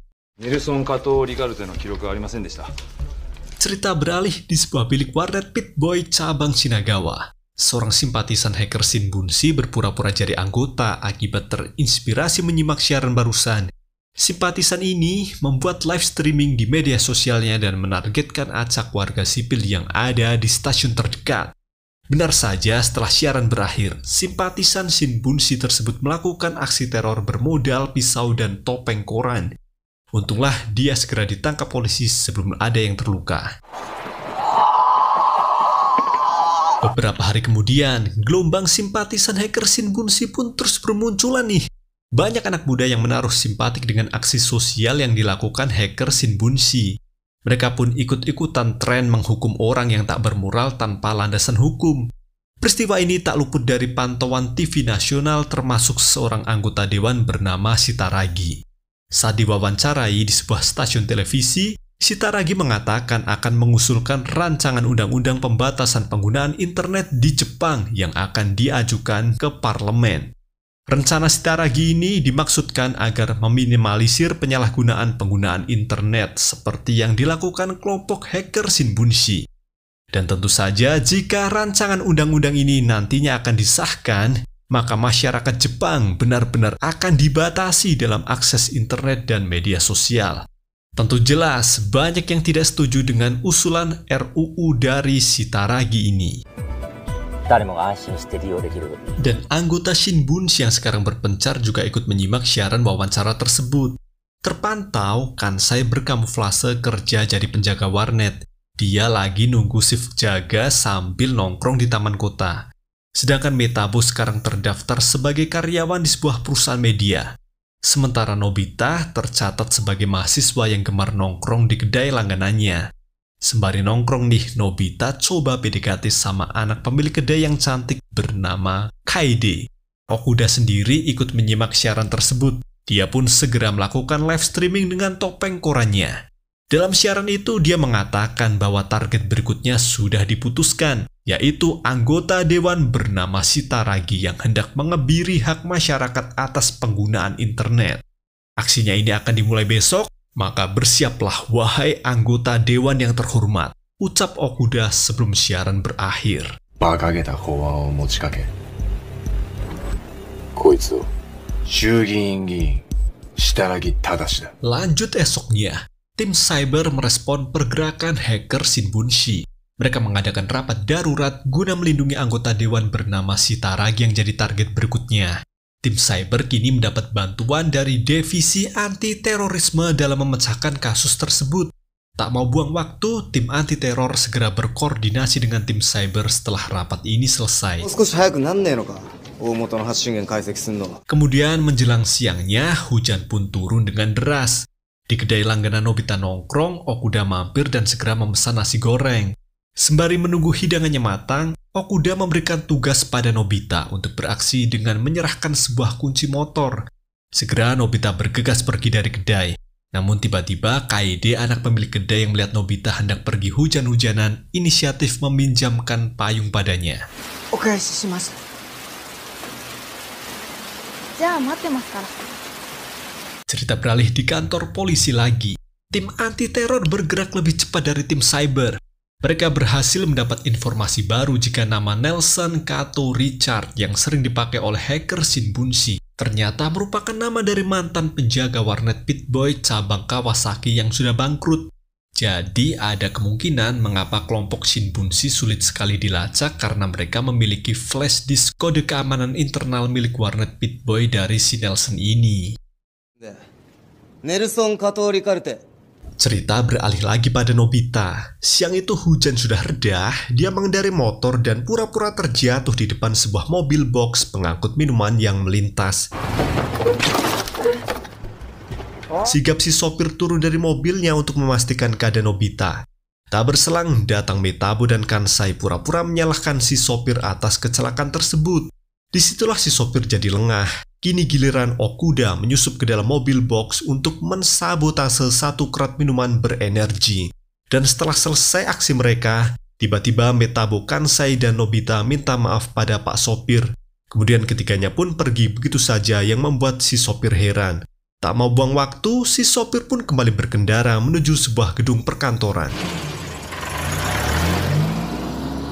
Cerita beralih di sebuah bilik warnet Pit Boy cabang Shinagawa. Seorang simpatisan hacker Shinbunsi berpura-pura jadi anggota akibat terinspirasi menyimak siaran barusan. Simpatisan ini membuat live streaming di media sosialnya dan menargetkan acak warga sipil yang ada di stasiun terdekat. Benar saja, setelah siaran berakhir, simpatisan Bunshi tersebut melakukan aksi teror bermodal pisau dan topeng koran. Untunglah dia segera ditangkap polisi sebelum ada yang terluka. Beberapa hari kemudian, gelombang simpatisan hacker Bunshi pun terus bermunculan nih. Banyak anak muda yang menaruh simpatik dengan aksi sosial yang dilakukan hacker Bunshi. Mereka pun ikut-ikutan tren menghukum orang yang tak bermoral tanpa landasan hukum. Peristiwa ini tak luput dari pantauan TV nasional termasuk seorang anggota dewan bernama Sitaragi. Saat diwawancarai di sebuah stasiun televisi, Sitaragi mengatakan akan mengusulkan rancangan undang-undang pembatasan penggunaan internet di Jepang yang akan diajukan ke parlemen. Rencana Sitaragi ini dimaksudkan agar meminimalisir penyalahgunaan penggunaan internet seperti yang dilakukan kelompok hacker Shinbunshi. Dan tentu saja jika rancangan undang-undang ini nantinya akan disahkan, maka masyarakat Jepang benar-benar akan dibatasi dalam akses internet dan media sosial. Tentu jelas banyak yang tidak setuju dengan usulan RUU dari Sitaragi ini. Ah, Dan anggota Shinbun yang sekarang berpencar juga ikut menyimak siaran wawancara tersebut. Terpantau, Kansai berkamuflase kerja jadi penjaga warnet. Dia lagi nunggu shift jaga sambil nongkrong di taman kota. Sedangkan Metabo sekarang terdaftar sebagai karyawan di sebuah perusahaan media. Sementara Nobita tercatat sebagai mahasiswa yang gemar nongkrong di kedai langganannya. Sembari nongkrong nih, Nobita coba PDKT sama anak pemilik kedai yang cantik bernama Kaide. Okuda sendiri ikut menyimak siaran tersebut. Dia pun segera melakukan live streaming dengan topeng korannya. Dalam siaran itu, dia mengatakan bahwa target berikutnya sudah diputuskan, yaitu anggota dewan bernama Sitaragi yang hendak mengebiri hak masyarakat atas penggunaan internet. Aksinya ini akan dimulai besok maka bersiaplah wahai anggota dewan yang terhormat, ucap Okuda sebelum siaran berakhir. Lanjut esoknya, tim cyber merespon pergerakan hacker Shinbunshi. Mereka mengadakan rapat darurat guna melindungi anggota dewan bernama Sitaragi yang jadi target berikutnya. Tim cyber kini mendapat bantuan dari divisi anti-terorisme dalam memecahkan kasus tersebut. Tak mau buang waktu, tim anti-teror segera berkoordinasi dengan tim cyber setelah rapat ini selesai. Kemudian menjelang siangnya, hujan pun turun dengan deras. Di kedai langganan Nobita nongkrong, Okuda mampir dan segera memesan nasi goreng. Sembari menunggu hidangannya matang, Okuda memberikan tugas pada Nobita untuk beraksi dengan menyerahkan sebuah kunci motor. Segera Nobita bergegas pergi dari kedai. Namun tiba-tiba Kaede anak pemilik kedai yang melihat Nobita hendak pergi hujan-hujanan inisiatif meminjamkan payung padanya. Oke, mas. Cerita beralih di kantor polisi lagi. Tim anti teror bergerak lebih cepat dari tim cyber mereka berhasil mendapat informasi baru jika nama Nelson Kato Richard yang sering dipakai oleh hacker Bunshi ternyata merupakan nama dari mantan penjaga warnet Pit Boy cabang Kawasaki yang sudah bangkrut. Jadi ada kemungkinan mengapa kelompok Shinbunshi sulit sekali dilacak karena mereka memiliki flash disk kode keamanan internal milik warnet Pit Boy dari si Nelson ini. Nelson Kato Richard Cerita beralih lagi pada Nobita. Siang itu hujan sudah reda, dia mengendari motor dan pura-pura terjatuh di depan sebuah mobil box pengangkut minuman yang melintas. Sigap si sopir turun dari mobilnya untuk memastikan keadaan Nobita. Tak berselang, datang Metabo dan Kansai pura-pura menyalahkan si sopir atas kecelakaan tersebut. Disitulah si sopir jadi lengah. Kini giliran Okuda menyusup ke dalam mobil box untuk mensabotase satu kerat minuman berenergi. Dan setelah selesai aksi mereka, tiba-tiba Metabo Kansai dan Nobita minta maaf pada Pak Sopir. Kemudian ketiganya pun pergi begitu saja yang membuat si sopir heran. Tak mau buang waktu, si sopir pun kembali berkendara menuju sebuah gedung perkantoran.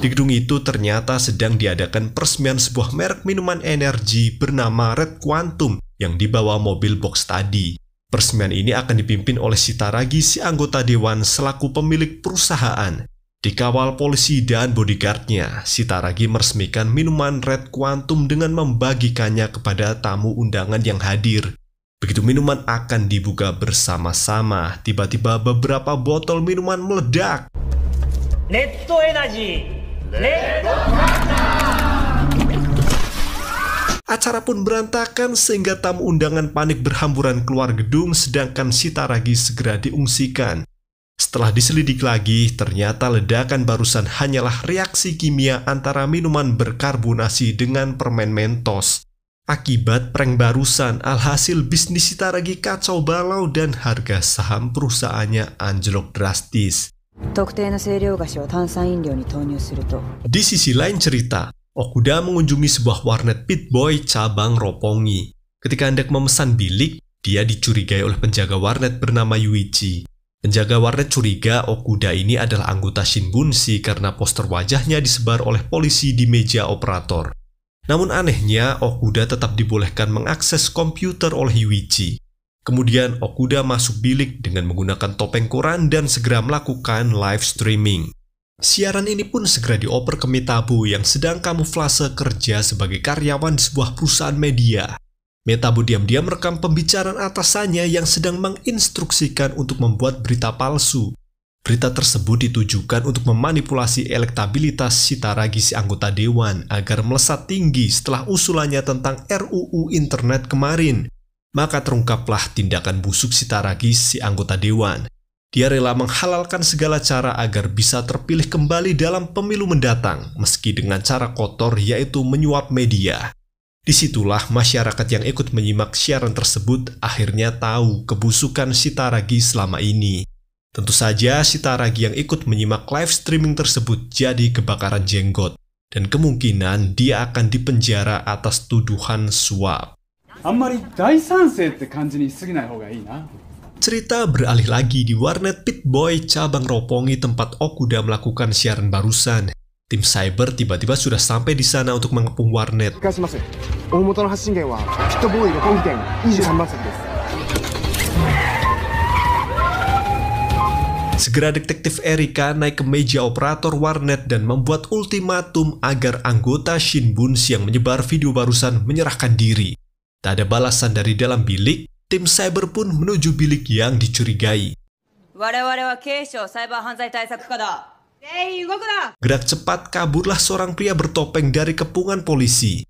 Di gedung itu ternyata sedang diadakan peresmian sebuah merek minuman energi bernama Red Quantum yang dibawa mobil box tadi. Peresmian ini akan dipimpin oleh Sitaragi si anggota dewan selaku pemilik perusahaan. Dikawal polisi dan bodyguardnya, Sitaragi meresmikan minuman Red Quantum dengan membagikannya kepada tamu undangan yang hadir. Begitu minuman akan dibuka bersama-sama, tiba-tiba beberapa botol minuman meledak. Netto Energy Acara pun berantakan sehingga tamu undangan panik berhamburan keluar gedung sedangkan Sitaragi segera diungsikan. Setelah diselidik lagi, ternyata ledakan barusan hanyalah reaksi kimia antara minuman berkarbonasi dengan permen mentos. Akibat prank barusan, alhasil bisnis Sitaragi kacau balau dan harga saham perusahaannya anjlok drastis. Di sisi lain cerita, Okuda mengunjungi sebuah warnet Pit Boy cabang Ropongi. Ketika hendak memesan bilik, dia dicurigai oleh penjaga warnet bernama Yuichi. Penjaga warnet curiga Okuda ini adalah anggota Shinbunshi karena poster wajahnya disebar oleh polisi di meja operator. Namun anehnya, Okuda tetap dibolehkan mengakses komputer oleh Yuichi. Kemudian Okuda masuk bilik dengan menggunakan topeng koran dan segera melakukan live streaming. Siaran ini pun segera dioper ke Metabu yang sedang kamuflase kerja sebagai karyawan sebuah perusahaan media. Metabu diam-diam merekam pembicaraan atasannya yang sedang menginstruksikan untuk membuat berita palsu. Berita tersebut ditujukan untuk memanipulasi elektabilitas Sitaragi si anggota dewan agar melesat tinggi setelah usulannya tentang RUU internet kemarin maka terungkaplah tindakan busuk Sitaragi si anggota dewan. Dia rela menghalalkan segala cara agar bisa terpilih kembali dalam pemilu mendatang, meski dengan cara kotor yaitu menyuap media. Disitulah masyarakat yang ikut menyimak siaran tersebut akhirnya tahu kebusukan Sitaragi selama ini. Tentu saja Sitaragi yang ikut menyimak live streaming tersebut jadi kebakaran jenggot, dan kemungkinan dia akan dipenjara atas tuduhan suap. Cerita beralih lagi di warnet Pit Boy cabang Ropongi tempat Okuda melakukan siaran barusan. Tim Cyber tiba-tiba sudah sampai di sana untuk mengepung warnet. Segera detektif Erika naik ke meja operator warnet dan membuat ultimatum agar anggota Shinbun yang menyebar video barusan menyerahkan diri. Tak ada balasan dari dalam bilik, tim cyber pun menuju bilik yang dicurigai. Gerak cepat kaburlah seorang pria bertopeng dari kepungan polisi.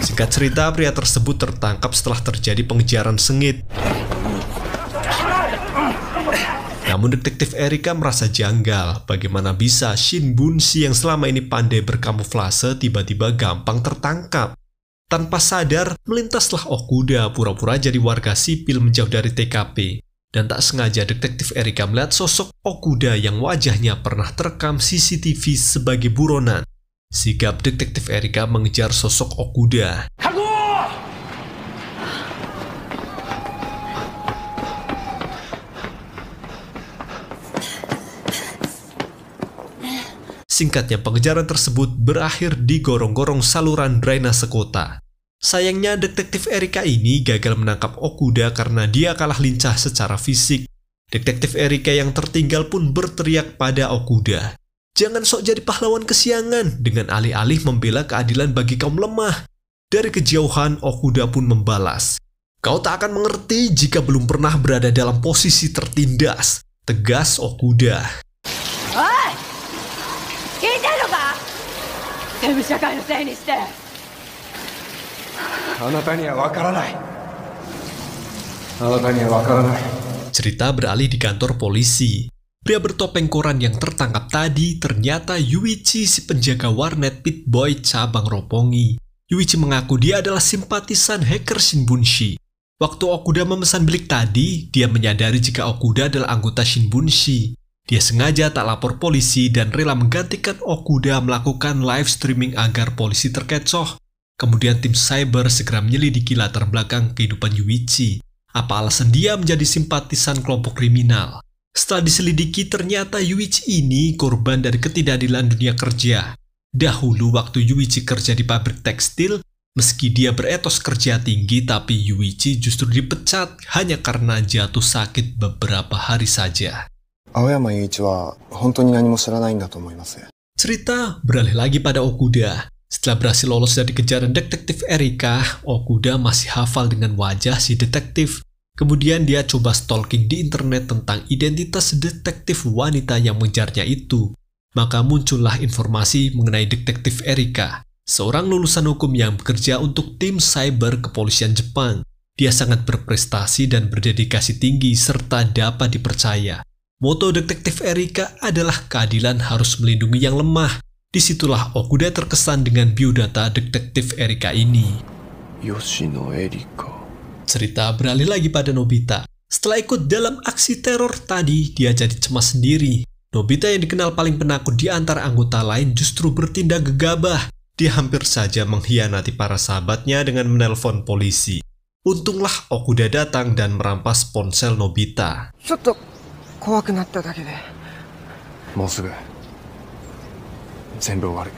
Singkat cerita, pria tersebut tertangkap setelah terjadi pengejaran sengit. Namun detektif Erika merasa janggal bagaimana bisa Shin Bunshi yang selama ini pandai berkamuflase tiba-tiba gampang tertangkap. Tanpa sadar, melintaslah Okuda pura-pura jadi warga sipil menjauh dari TKP. Dan tak sengaja detektif Erika melihat sosok Okuda yang wajahnya pernah terekam CCTV sebagai buronan. Sigap detektif Erika mengejar sosok Okuda. Singkatnya pengejaran tersebut berakhir di gorong-gorong saluran drainase kota. Sayangnya detektif Erika ini gagal menangkap Okuda karena dia kalah lincah secara fisik. Detektif Erika yang tertinggal pun berteriak pada Okuda. Jangan sok jadi pahlawan kesiangan dengan alih-alih membela keadilan bagi kaum lemah. Dari kejauhan, Okuda pun membalas. Kau tak akan mengerti jika belum pernah berada dalam posisi tertindas, tegas Okuda. 全部社会のせいにしてあなたにはわからないあなたにはわからない Cerita beralih di kantor polisi. Pria bertopeng koran yang tertangkap tadi ternyata Yuichi si penjaga warnet Pit Boy cabang Ropongi. Yuichi mengaku dia adalah simpatisan hacker Shinbunshi. Waktu Okuda memesan bilik tadi, dia menyadari jika Okuda adalah anggota Shinbunshi. Dia sengaja tak lapor polisi dan rela menggantikan Okuda melakukan live streaming agar polisi terkecoh. Kemudian tim cyber segera menyelidiki latar belakang kehidupan Yuichi. Apa alasan dia menjadi simpatisan kelompok kriminal? Setelah diselidiki, ternyata Yuichi ini korban dari ketidakadilan dunia kerja. Dahulu waktu Yuichi kerja di pabrik tekstil, meski dia beretos kerja tinggi tapi Yuichi justru dipecat hanya karena jatuh sakit beberapa hari saja cerita beralih lagi pada Okuda. Setelah berhasil lolos dari kejaran detektif Erika, Okuda masih hafal dengan wajah si detektif. Kemudian dia coba stalking di internet tentang identitas detektif wanita yang mengejarnya itu. Maka muncullah informasi mengenai detektif Erika, seorang lulusan hukum yang bekerja untuk tim cyber kepolisian Jepang. Dia sangat berprestasi dan berdedikasi tinggi serta dapat dipercaya. Moto detektif Erika adalah keadilan harus melindungi yang lemah. Disitulah Okuda terkesan dengan biodata detektif Erika ini. Yoshino Erika. Cerita beralih lagi pada Nobita. Setelah ikut dalam aksi teror tadi, dia jadi cemas sendiri. Nobita yang dikenal paling penakut di antara anggota lain justru bertindak gegabah. Dia hampir saja mengkhianati para sahabatnya dengan menelpon polisi. Untunglah Okuda datang dan merampas ponsel Nobita. Shutuk. 怖くなっただけでもうすぐ全部終わる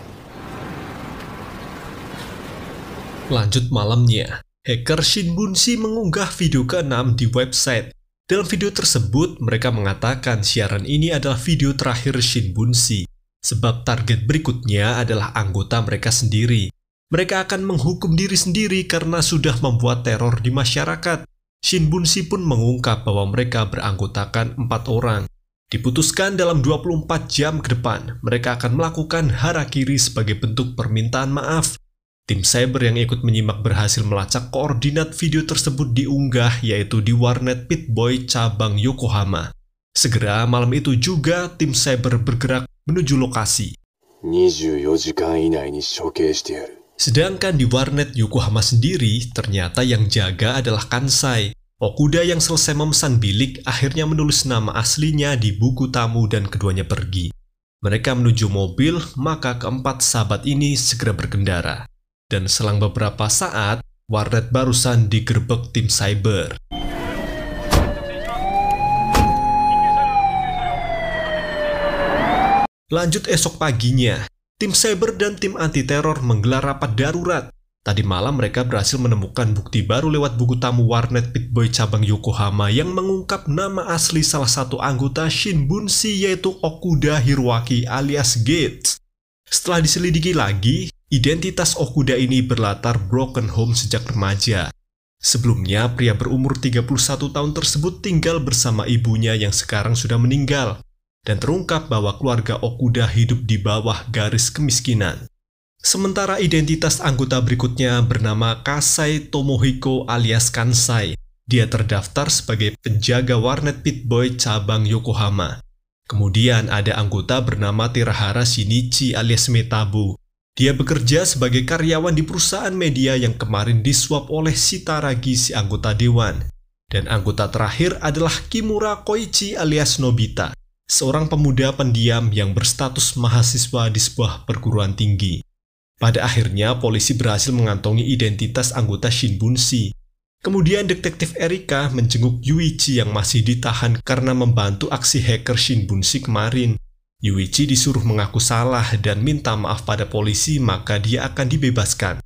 Lanjut malamnya, hacker Shinbunsi mengunggah video ke-6 di website. Dalam video tersebut, mereka mengatakan siaran ini adalah video terakhir Shinbunsi, sebab target berikutnya adalah anggota mereka sendiri. Mereka akan menghukum diri sendiri karena sudah membuat teror di masyarakat. Shinbunshi pun mengungkap bahwa mereka beranggotakan empat orang. Diputuskan dalam 24 jam ke depan, mereka akan melakukan harakiri sebagai bentuk permintaan maaf. Tim cyber yang ikut menyimak berhasil melacak koordinat video tersebut diunggah yaitu di warnet Pitboy cabang Yokohama. Segera malam itu juga tim cyber bergerak menuju lokasi. 24 ini, Sedangkan di warnet Yokohama sendiri, ternyata yang jaga adalah Kansai. Okuda yang selesai memesan bilik akhirnya menulis nama aslinya di buku tamu dan keduanya pergi. Mereka menuju mobil, maka keempat sahabat ini segera berkendara. Dan selang beberapa saat, warnet barusan digerbek tim cyber. Lanjut esok paginya, Tim Cyber dan tim anti-teror menggelar rapat darurat. Tadi malam mereka berhasil menemukan bukti baru lewat buku tamu warnet Boy cabang Yokohama yang mengungkap nama asli salah satu anggota Shinbunshi yaitu Okuda Hiroaki alias Gates. Setelah diselidiki lagi, identitas Okuda ini berlatar broken home sejak remaja. Sebelumnya, pria berumur 31 tahun tersebut tinggal bersama ibunya yang sekarang sudah meninggal dan terungkap bahwa keluarga Okuda hidup di bawah garis kemiskinan. Sementara identitas anggota berikutnya bernama Kasai Tomohiko alias Kansai. Dia terdaftar sebagai penjaga warnet Pit Boy cabang Yokohama. Kemudian ada anggota bernama Tirahara Shinichi alias Metabu. Dia bekerja sebagai karyawan di perusahaan media yang kemarin disuap oleh Sitaragi si anggota dewan. Dan anggota terakhir adalah Kimura Koichi alias Nobita seorang pemuda pendiam yang berstatus mahasiswa di sebuah perguruan tinggi. Pada akhirnya, polisi berhasil mengantongi identitas anggota Shinbunshi. Kemudian detektif Erika menjenguk Yuichi yang masih ditahan karena membantu aksi hacker Shinbunsi kemarin. Yuichi disuruh mengaku salah dan minta maaf pada polisi maka dia akan dibebaskan.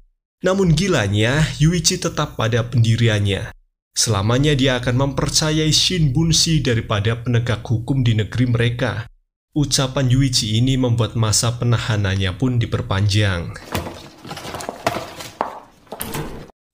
Namun gilanya, Yuichi tetap pada pendiriannya. Selamanya dia akan mempercayai Shin Bunshi daripada penegak hukum di negeri mereka. Ucapan Yuichi ini membuat masa penahanannya pun diperpanjang.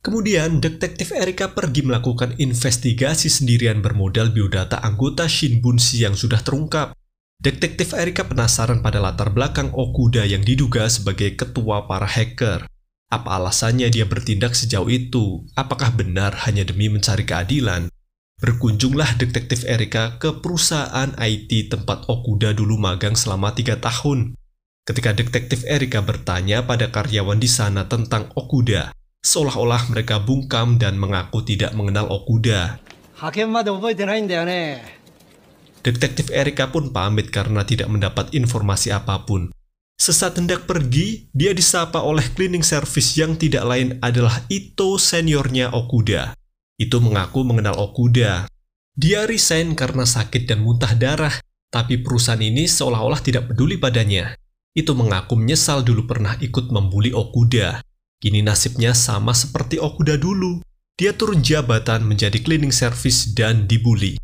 Kemudian, detektif Erika pergi melakukan investigasi sendirian bermodal biodata anggota Shin Bunshi yang sudah terungkap. Detektif Erika penasaran pada latar belakang Okuda yang diduga sebagai ketua para hacker. Apa alasannya dia bertindak sejauh itu? Apakah benar hanya demi mencari keadilan? Berkunjunglah detektif Erika ke perusahaan IT tempat Okuda dulu magang selama tiga tahun. Ketika detektif Erika bertanya pada karyawan di sana tentang Okuda, seolah-olah mereka bungkam dan mengaku tidak mengenal Okuda. Detektif Erika pun pamit karena tidak mendapat informasi apapun. Sesaat hendak pergi, dia disapa oleh cleaning service yang tidak lain adalah Ito seniornya Okuda. Itu mengaku mengenal Okuda. Dia resign karena sakit dan muntah darah, tapi perusahaan ini seolah-olah tidak peduli padanya. Itu mengaku menyesal dulu pernah ikut membuli Okuda. Kini nasibnya sama seperti Okuda dulu. Dia turun jabatan menjadi cleaning service dan dibully.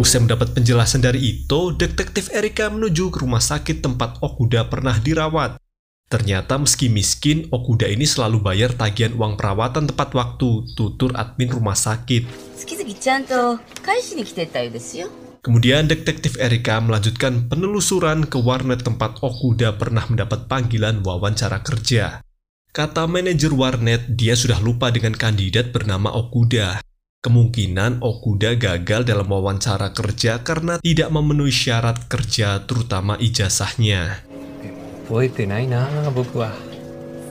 Usai mendapat penjelasan dari itu, detektif Erika menuju ke rumah sakit tempat Okuda pernah dirawat. Ternyata meski miskin, Okuda ini selalu bayar tagihan uang perawatan tepat waktu, tutur admin rumah sakit. Kemudian detektif Erika melanjutkan penelusuran ke warnet tempat Okuda pernah mendapat panggilan wawancara kerja. Kata manajer warnet, dia sudah lupa dengan kandidat bernama Okuda. Kemungkinan Okuda gagal dalam wawancara kerja karena tidak memenuhi syarat kerja terutama ijazahnya. Ah.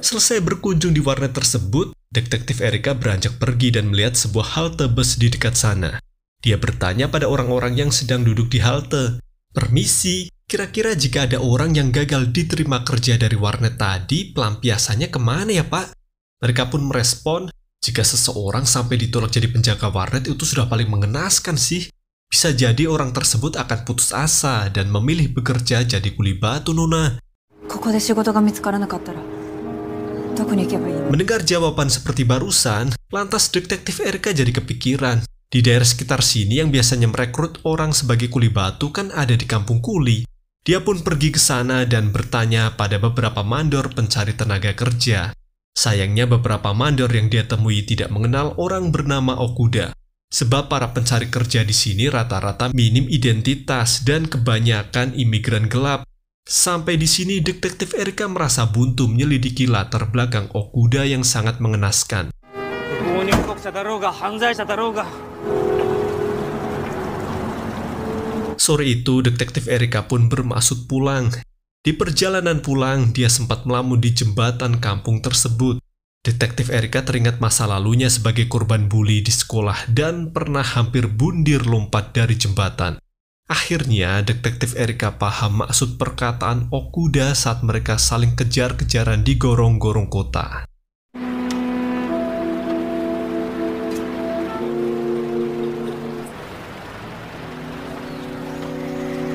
Selesai berkunjung di warnet tersebut, detektif Erika beranjak pergi dan melihat sebuah halte bus di dekat sana. Dia bertanya pada orang-orang yang sedang duduk di halte, "Permisi, kira-kira jika ada orang yang gagal diterima kerja dari warnet tadi, pelampiasannya kemana ya, Pak?" Mereka pun merespon, jika seseorang sampai ditolak jadi penjaga warnet itu sudah paling mengenaskan sih. Bisa jadi orang tersebut akan putus asa dan memilih bekerja jadi kuli batu nona. Mendengar jawaban seperti barusan, lantas detektif Erika jadi kepikiran. Di daerah sekitar sini yang biasanya merekrut orang sebagai kuli batu kan ada di kampung kuli. Dia pun pergi ke sana dan bertanya pada beberapa mandor pencari tenaga kerja. Sayangnya beberapa mandor yang dia temui tidak mengenal orang bernama Okuda. Sebab para pencari kerja di sini rata-rata minim identitas dan kebanyakan imigran gelap. Sampai di sini detektif Erika merasa buntu menyelidiki latar belakang Okuda yang sangat mengenaskan. Sore itu, detektif Erika pun bermaksud pulang. Di perjalanan pulang, dia sempat melamun di jembatan kampung tersebut. Detektif Erika teringat masa lalunya sebagai korban bully di sekolah dan pernah hampir bundir lompat dari jembatan. Akhirnya, detektif Erika paham maksud perkataan Okuda saat mereka saling kejar-kejaran di gorong-gorong kota.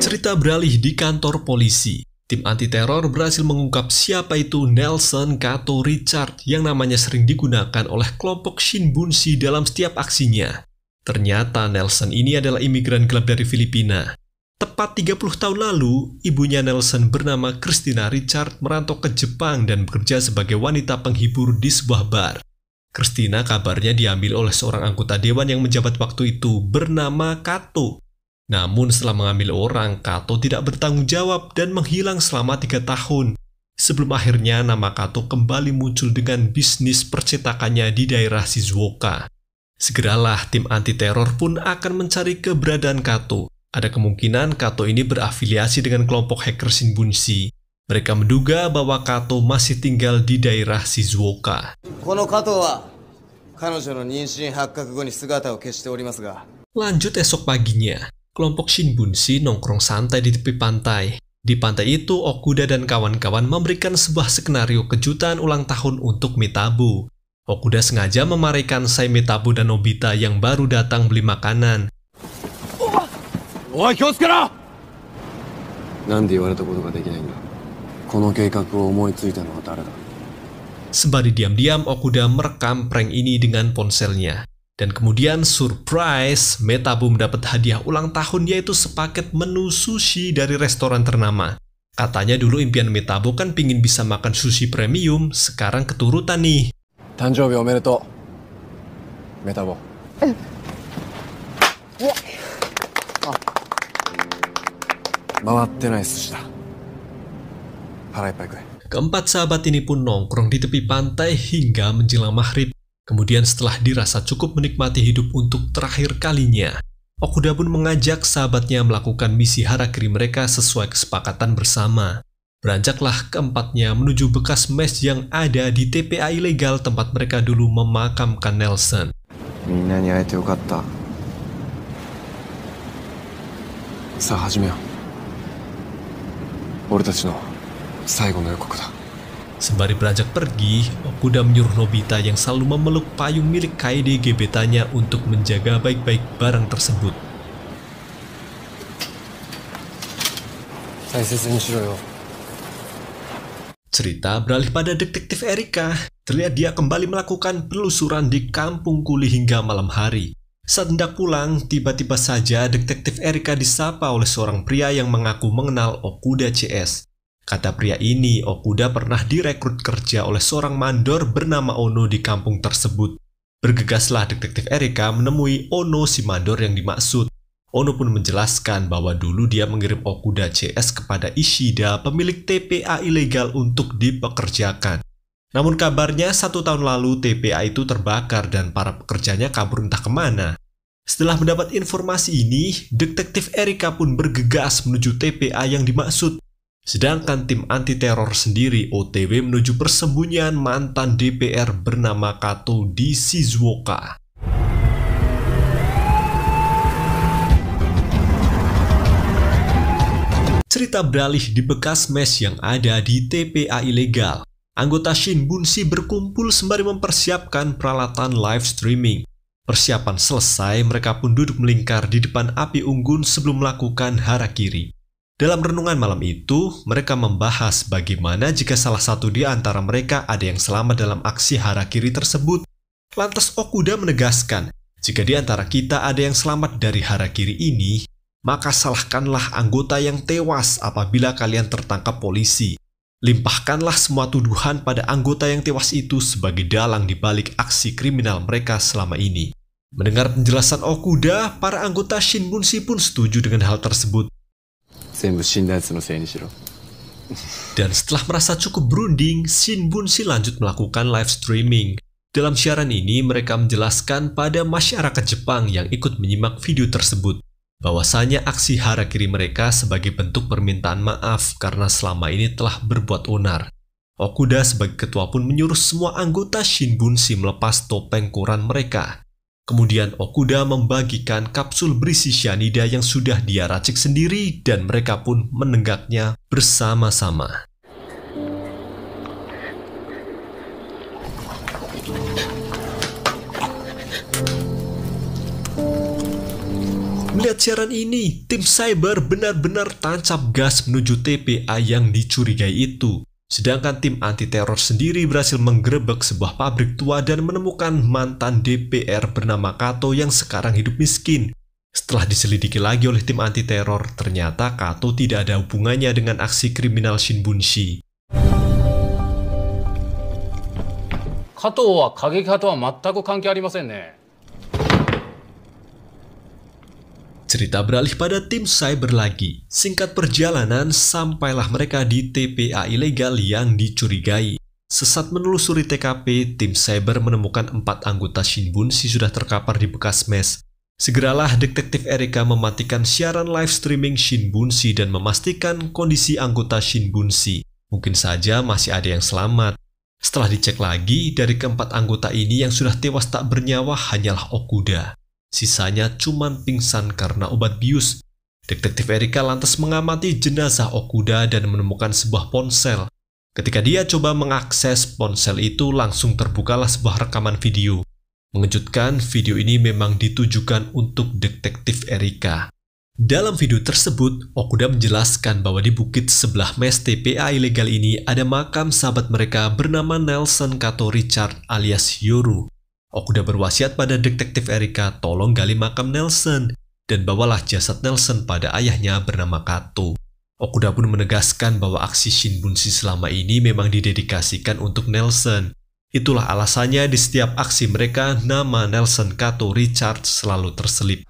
Cerita beralih di kantor polisi. Tim anti teror berhasil mengungkap siapa itu Nelson Kato Richard yang namanya sering digunakan oleh kelompok Shin Bunshi dalam setiap aksinya. Ternyata Nelson ini adalah imigran gelap dari Filipina. Tepat 30 tahun lalu, ibunya Nelson bernama Christina Richard merantau ke Jepang dan bekerja sebagai wanita penghibur di sebuah bar. Christina kabarnya diambil oleh seorang anggota dewan yang menjabat waktu itu bernama Kato namun setelah mengambil orang, Kato tidak bertanggung jawab dan menghilang selama tiga tahun. Sebelum akhirnya nama Kato kembali muncul dengan bisnis percetakannya di daerah Shizuoka. Segeralah tim anti-teror pun akan mencari keberadaan Kato. Ada kemungkinan Kato ini berafiliasi dengan kelompok hacker Shinbunshi. Mereka menduga bahwa Kato masih tinggal di daerah Shizuoka. Lanjut esok paginya, kelompok Shinbunshi nongkrong santai di tepi pantai. Di pantai itu, Okuda dan kawan-kawan memberikan sebuah skenario kejutan ulang tahun untuk Mitabu. Okuda sengaja memarikan Sai Mitabu dan Nobita yang baru datang beli makanan. Oh, kyotsukera! Sembari diam-diam, Okuda merekam prank ini dengan ponselnya. Dan kemudian surprise, Metaboom dapat hadiah ulang tahun yaitu sepaket menu sushi dari restoran ternama. Katanya dulu impian Metabo kan pingin bisa makan sushi premium, sekarang keturutan nih. Tanjobi Metabo. Ah. Keempat sahabat ini pun nongkrong di tepi pantai hingga menjelang maghrib. Kemudian setelah dirasa cukup menikmati hidup untuk terakhir kalinya, Okuda pun mengajak sahabatnya melakukan misi harakiri mereka sesuai kesepakatan bersama. Beranjaklah keempatnya menuju bekas mes yang ada di TPA ilegal tempat mereka dulu memakamkan Nelson. Sa, da. Sembari beranjak pergi, Okuda menyuruh Nobita yang selalu memeluk payung milik Kaede gebetannya untuk menjaga baik-baik barang tersebut. Cerita beralih pada detektif Erika. Terlihat dia kembali melakukan pelusuran di kampung kuli hingga malam hari. Saat hendak pulang, tiba-tiba saja detektif Erika disapa oleh seorang pria yang mengaku mengenal Okuda CS. Kata pria ini, Okuda pernah direkrut kerja oleh seorang mandor bernama Ono di kampung tersebut. Bergegaslah detektif Erika menemui Ono si mandor yang dimaksud. Ono pun menjelaskan bahwa dulu dia mengirim Okuda CS kepada Ishida, pemilik TPA ilegal untuk dipekerjakan. Namun kabarnya satu tahun lalu TPA itu terbakar dan para pekerjanya kabur entah kemana. Setelah mendapat informasi ini, detektif Erika pun bergegas menuju TPA yang dimaksud Sedangkan tim anti teror sendiri OTW menuju persembunyian mantan DPR bernama Kato di Shizuoka. Cerita beralih di bekas mes yang ada di TPA ilegal. Anggota Shinbunsi berkumpul sembari mempersiapkan peralatan live streaming. Persiapan selesai, mereka pun duduk melingkar di depan api unggun sebelum melakukan harakiri. Dalam renungan malam itu, mereka membahas bagaimana jika salah satu di antara mereka ada yang selamat dalam aksi harakiri tersebut. Lantas Okuda menegaskan, jika di antara kita ada yang selamat dari harakiri ini, maka salahkanlah anggota yang tewas apabila kalian tertangkap polisi. Limpahkanlah semua tuduhan pada anggota yang tewas itu sebagai dalang di balik aksi kriminal mereka selama ini. Mendengar penjelasan Okuda, para anggota Shinbunshi pun setuju dengan hal tersebut dan setelah merasa cukup berunding, Shin Bunsi lanjut melakukan live streaming. Dalam siaran ini, mereka menjelaskan pada masyarakat Jepang yang ikut menyimak video tersebut bahwasanya aksi harakiri mereka sebagai bentuk permintaan maaf karena selama ini telah berbuat onar. Okuda sebagai ketua pun menyuruh semua anggota Shinbunshi melepas topeng koran mereka. Kemudian Okuda membagikan kapsul berisi cyanida yang sudah dia racik sendiri dan mereka pun menenggaknya bersama-sama. Melihat siaran ini, tim cyber benar-benar tancap gas menuju TPA yang dicurigai itu. Sedangkan tim anti teror sendiri berhasil menggerebek sebuah pabrik tua dan menemukan mantan DPR bernama Kato yang sekarang hidup miskin. Setelah diselidiki lagi oleh tim anti teror, ternyata Kato tidak ada hubungannya dengan aksi kriminal Shinbunshi. Kato wa wa mattaku Cerita beralih pada tim cyber lagi. Singkat perjalanan, sampailah mereka di TPA ilegal yang dicurigai. Sesat menelusuri TKP, tim cyber menemukan empat anggota Shinbunsi sudah terkapar di bekas mes. Segeralah detektif Erika mematikan siaran live streaming Shinbunsi dan memastikan kondisi anggota Shinbunsi. Mungkin saja masih ada yang selamat. Setelah dicek lagi, dari keempat anggota ini yang sudah tewas tak bernyawa hanyalah Okuda sisanya cuma pingsan karena obat bius. Detektif Erika lantas mengamati jenazah Okuda dan menemukan sebuah ponsel. Ketika dia coba mengakses ponsel itu, langsung terbukalah sebuah rekaman video. Mengejutkan, video ini memang ditujukan untuk detektif Erika. Dalam video tersebut, Okuda menjelaskan bahwa di bukit sebelah mes TPA ilegal ini ada makam sahabat mereka bernama Nelson Kato Richard alias Yoru. Okuda berwasiat pada detektif Erika, tolong gali makam Nelson dan bawalah jasad Nelson pada ayahnya bernama Kato. Okuda pun menegaskan bahwa aksi Shinbunshi selama ini memang didedikasikan untuk Nelson. Itulah alasannya di setiap aksi mereka, nama Nelson Kato Richard selalu terselip.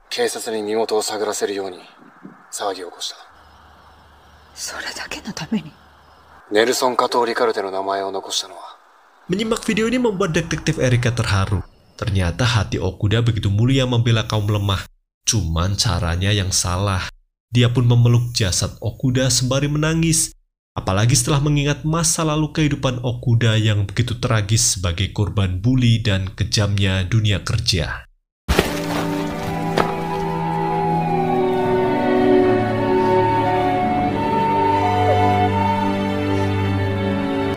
Menyimak video ini membuat detektif Erika terharu. Ternyata hati Okuda begitu mulia membela kaum lemah, cuman caranya yang salah. Dia pun memeluk jasad Okuda sembari menangis, apalagi setelah mengingat masa lalu kehidupan Okuda yang begitu tragis sebagai korban bully dan kejamnya dunia kerja.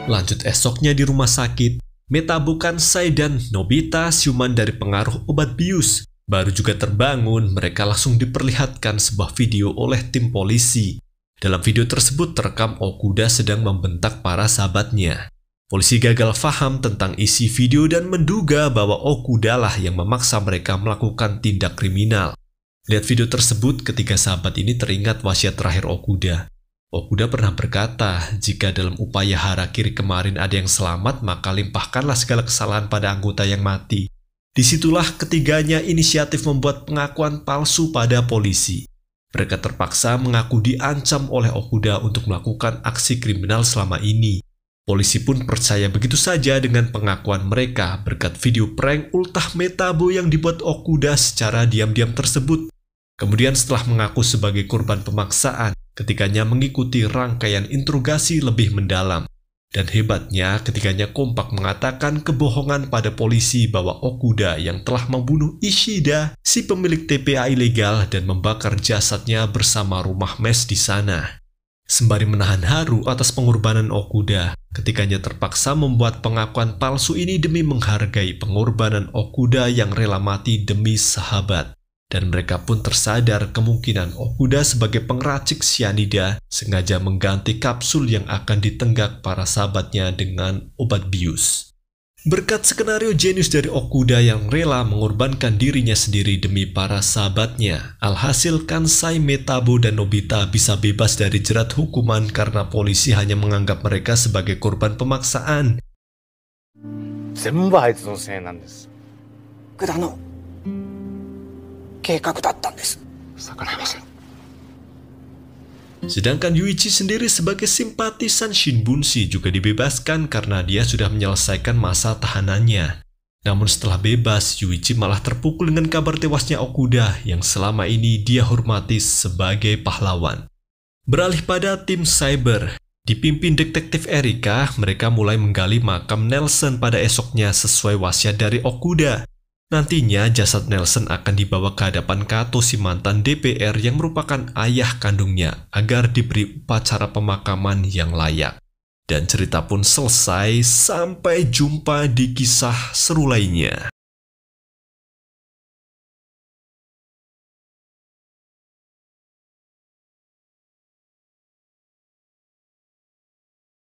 Lanjut esoknya di rumah sakit, Meta bukan Sai dan Nobita siuman dari pengaruh obat bius. Baru juga terbangun, mereka langsung diperlihatkan sebuah video oleh tim polisi. Dalam video tersebut terekam Okuda sedang membentak para sahabatnya. Polisi gagal faham tentang isi video dan menduga bahwa Okuda lah yang memaksa mereka melakukan tindak kriminal. Lihat video tersebut ketika sahabat ini teringat wasiat terakhir Okuda. Okuda oh, pernah berkata, jika dalam upaya harakiri kemarin ada yang selamat, maka limpahkanlah segala kesalahan pada anggota yang mati. Disitulah ketiganya inisiatif membuat pengakuan palsu pada polisi. Mereka terpaksa mengaku diancam oleh Okuda oh untuk melakukan aksi kriminal selama ini. Polisi pun percaya begitu saja dengan pengakuan mereka berkat video prank ultah metabo yang dibuat Okuda oh secara diam-diam tersebut. Kemudian setelah mengaku sebagai korban pemaksaan, ketiganya mengikuti rangkaian interogasi lebih mendalam. Dan hebatnya ketiganya kompak mengatakan kebohongan pada polisi bahwa Okuda yang telah membunuh Ishida, si pemilik TPA ilegal dan membakar jasadnya bersama rumah mes di sana. Sembari menahan haru atas pengorbanan Okuda, ketiganya terpaksa membuat pengakuan palsu ini demi menghargai pengorbanan Okuda yang rela mati demi sahabat dan mereka pun tersadar kemungkinan Okuda sebagai pengracik sianida sengaja mengganti kapsul yang akan ditenggak para sahabatnya dengan obat bius. Berkat skenario jenius dari Okuda yang rela mengorbankan dirinya sendiri demi para sahabatnya, alhasil Kansai, Metabo, dan Nobita bisa bebas dari jerat hukuman karena polisi hanya menganggap mereka sebagai korban pemaksaan. Semua itu 計画だったんです逆らえません Sedangkan Yuichi sendiri sebagai simpatisan Shinbunshi juga dibebaskan karena dia sudah menyelesaikan masa tahanannya. Namun setelah bebas, Yuichi malah terpukul dengan kabar tewasnya Okuda yang selama ini dia hormati sebagai pahlawan. Beralih pada tim cyber, dipimpin detektif Erika, mereka mulai menggali makam Nelson pada esoknya sesuai wasiat dari Okuda Nantinya jasad Nelson akan dibawa ke hadapan Kato si mantan DPR yang merupakan ayah kandungnya agar diberi upacara pemakaman yang layak. Dan cerita pun selesai sampai jumpa di kisah seru lainnya.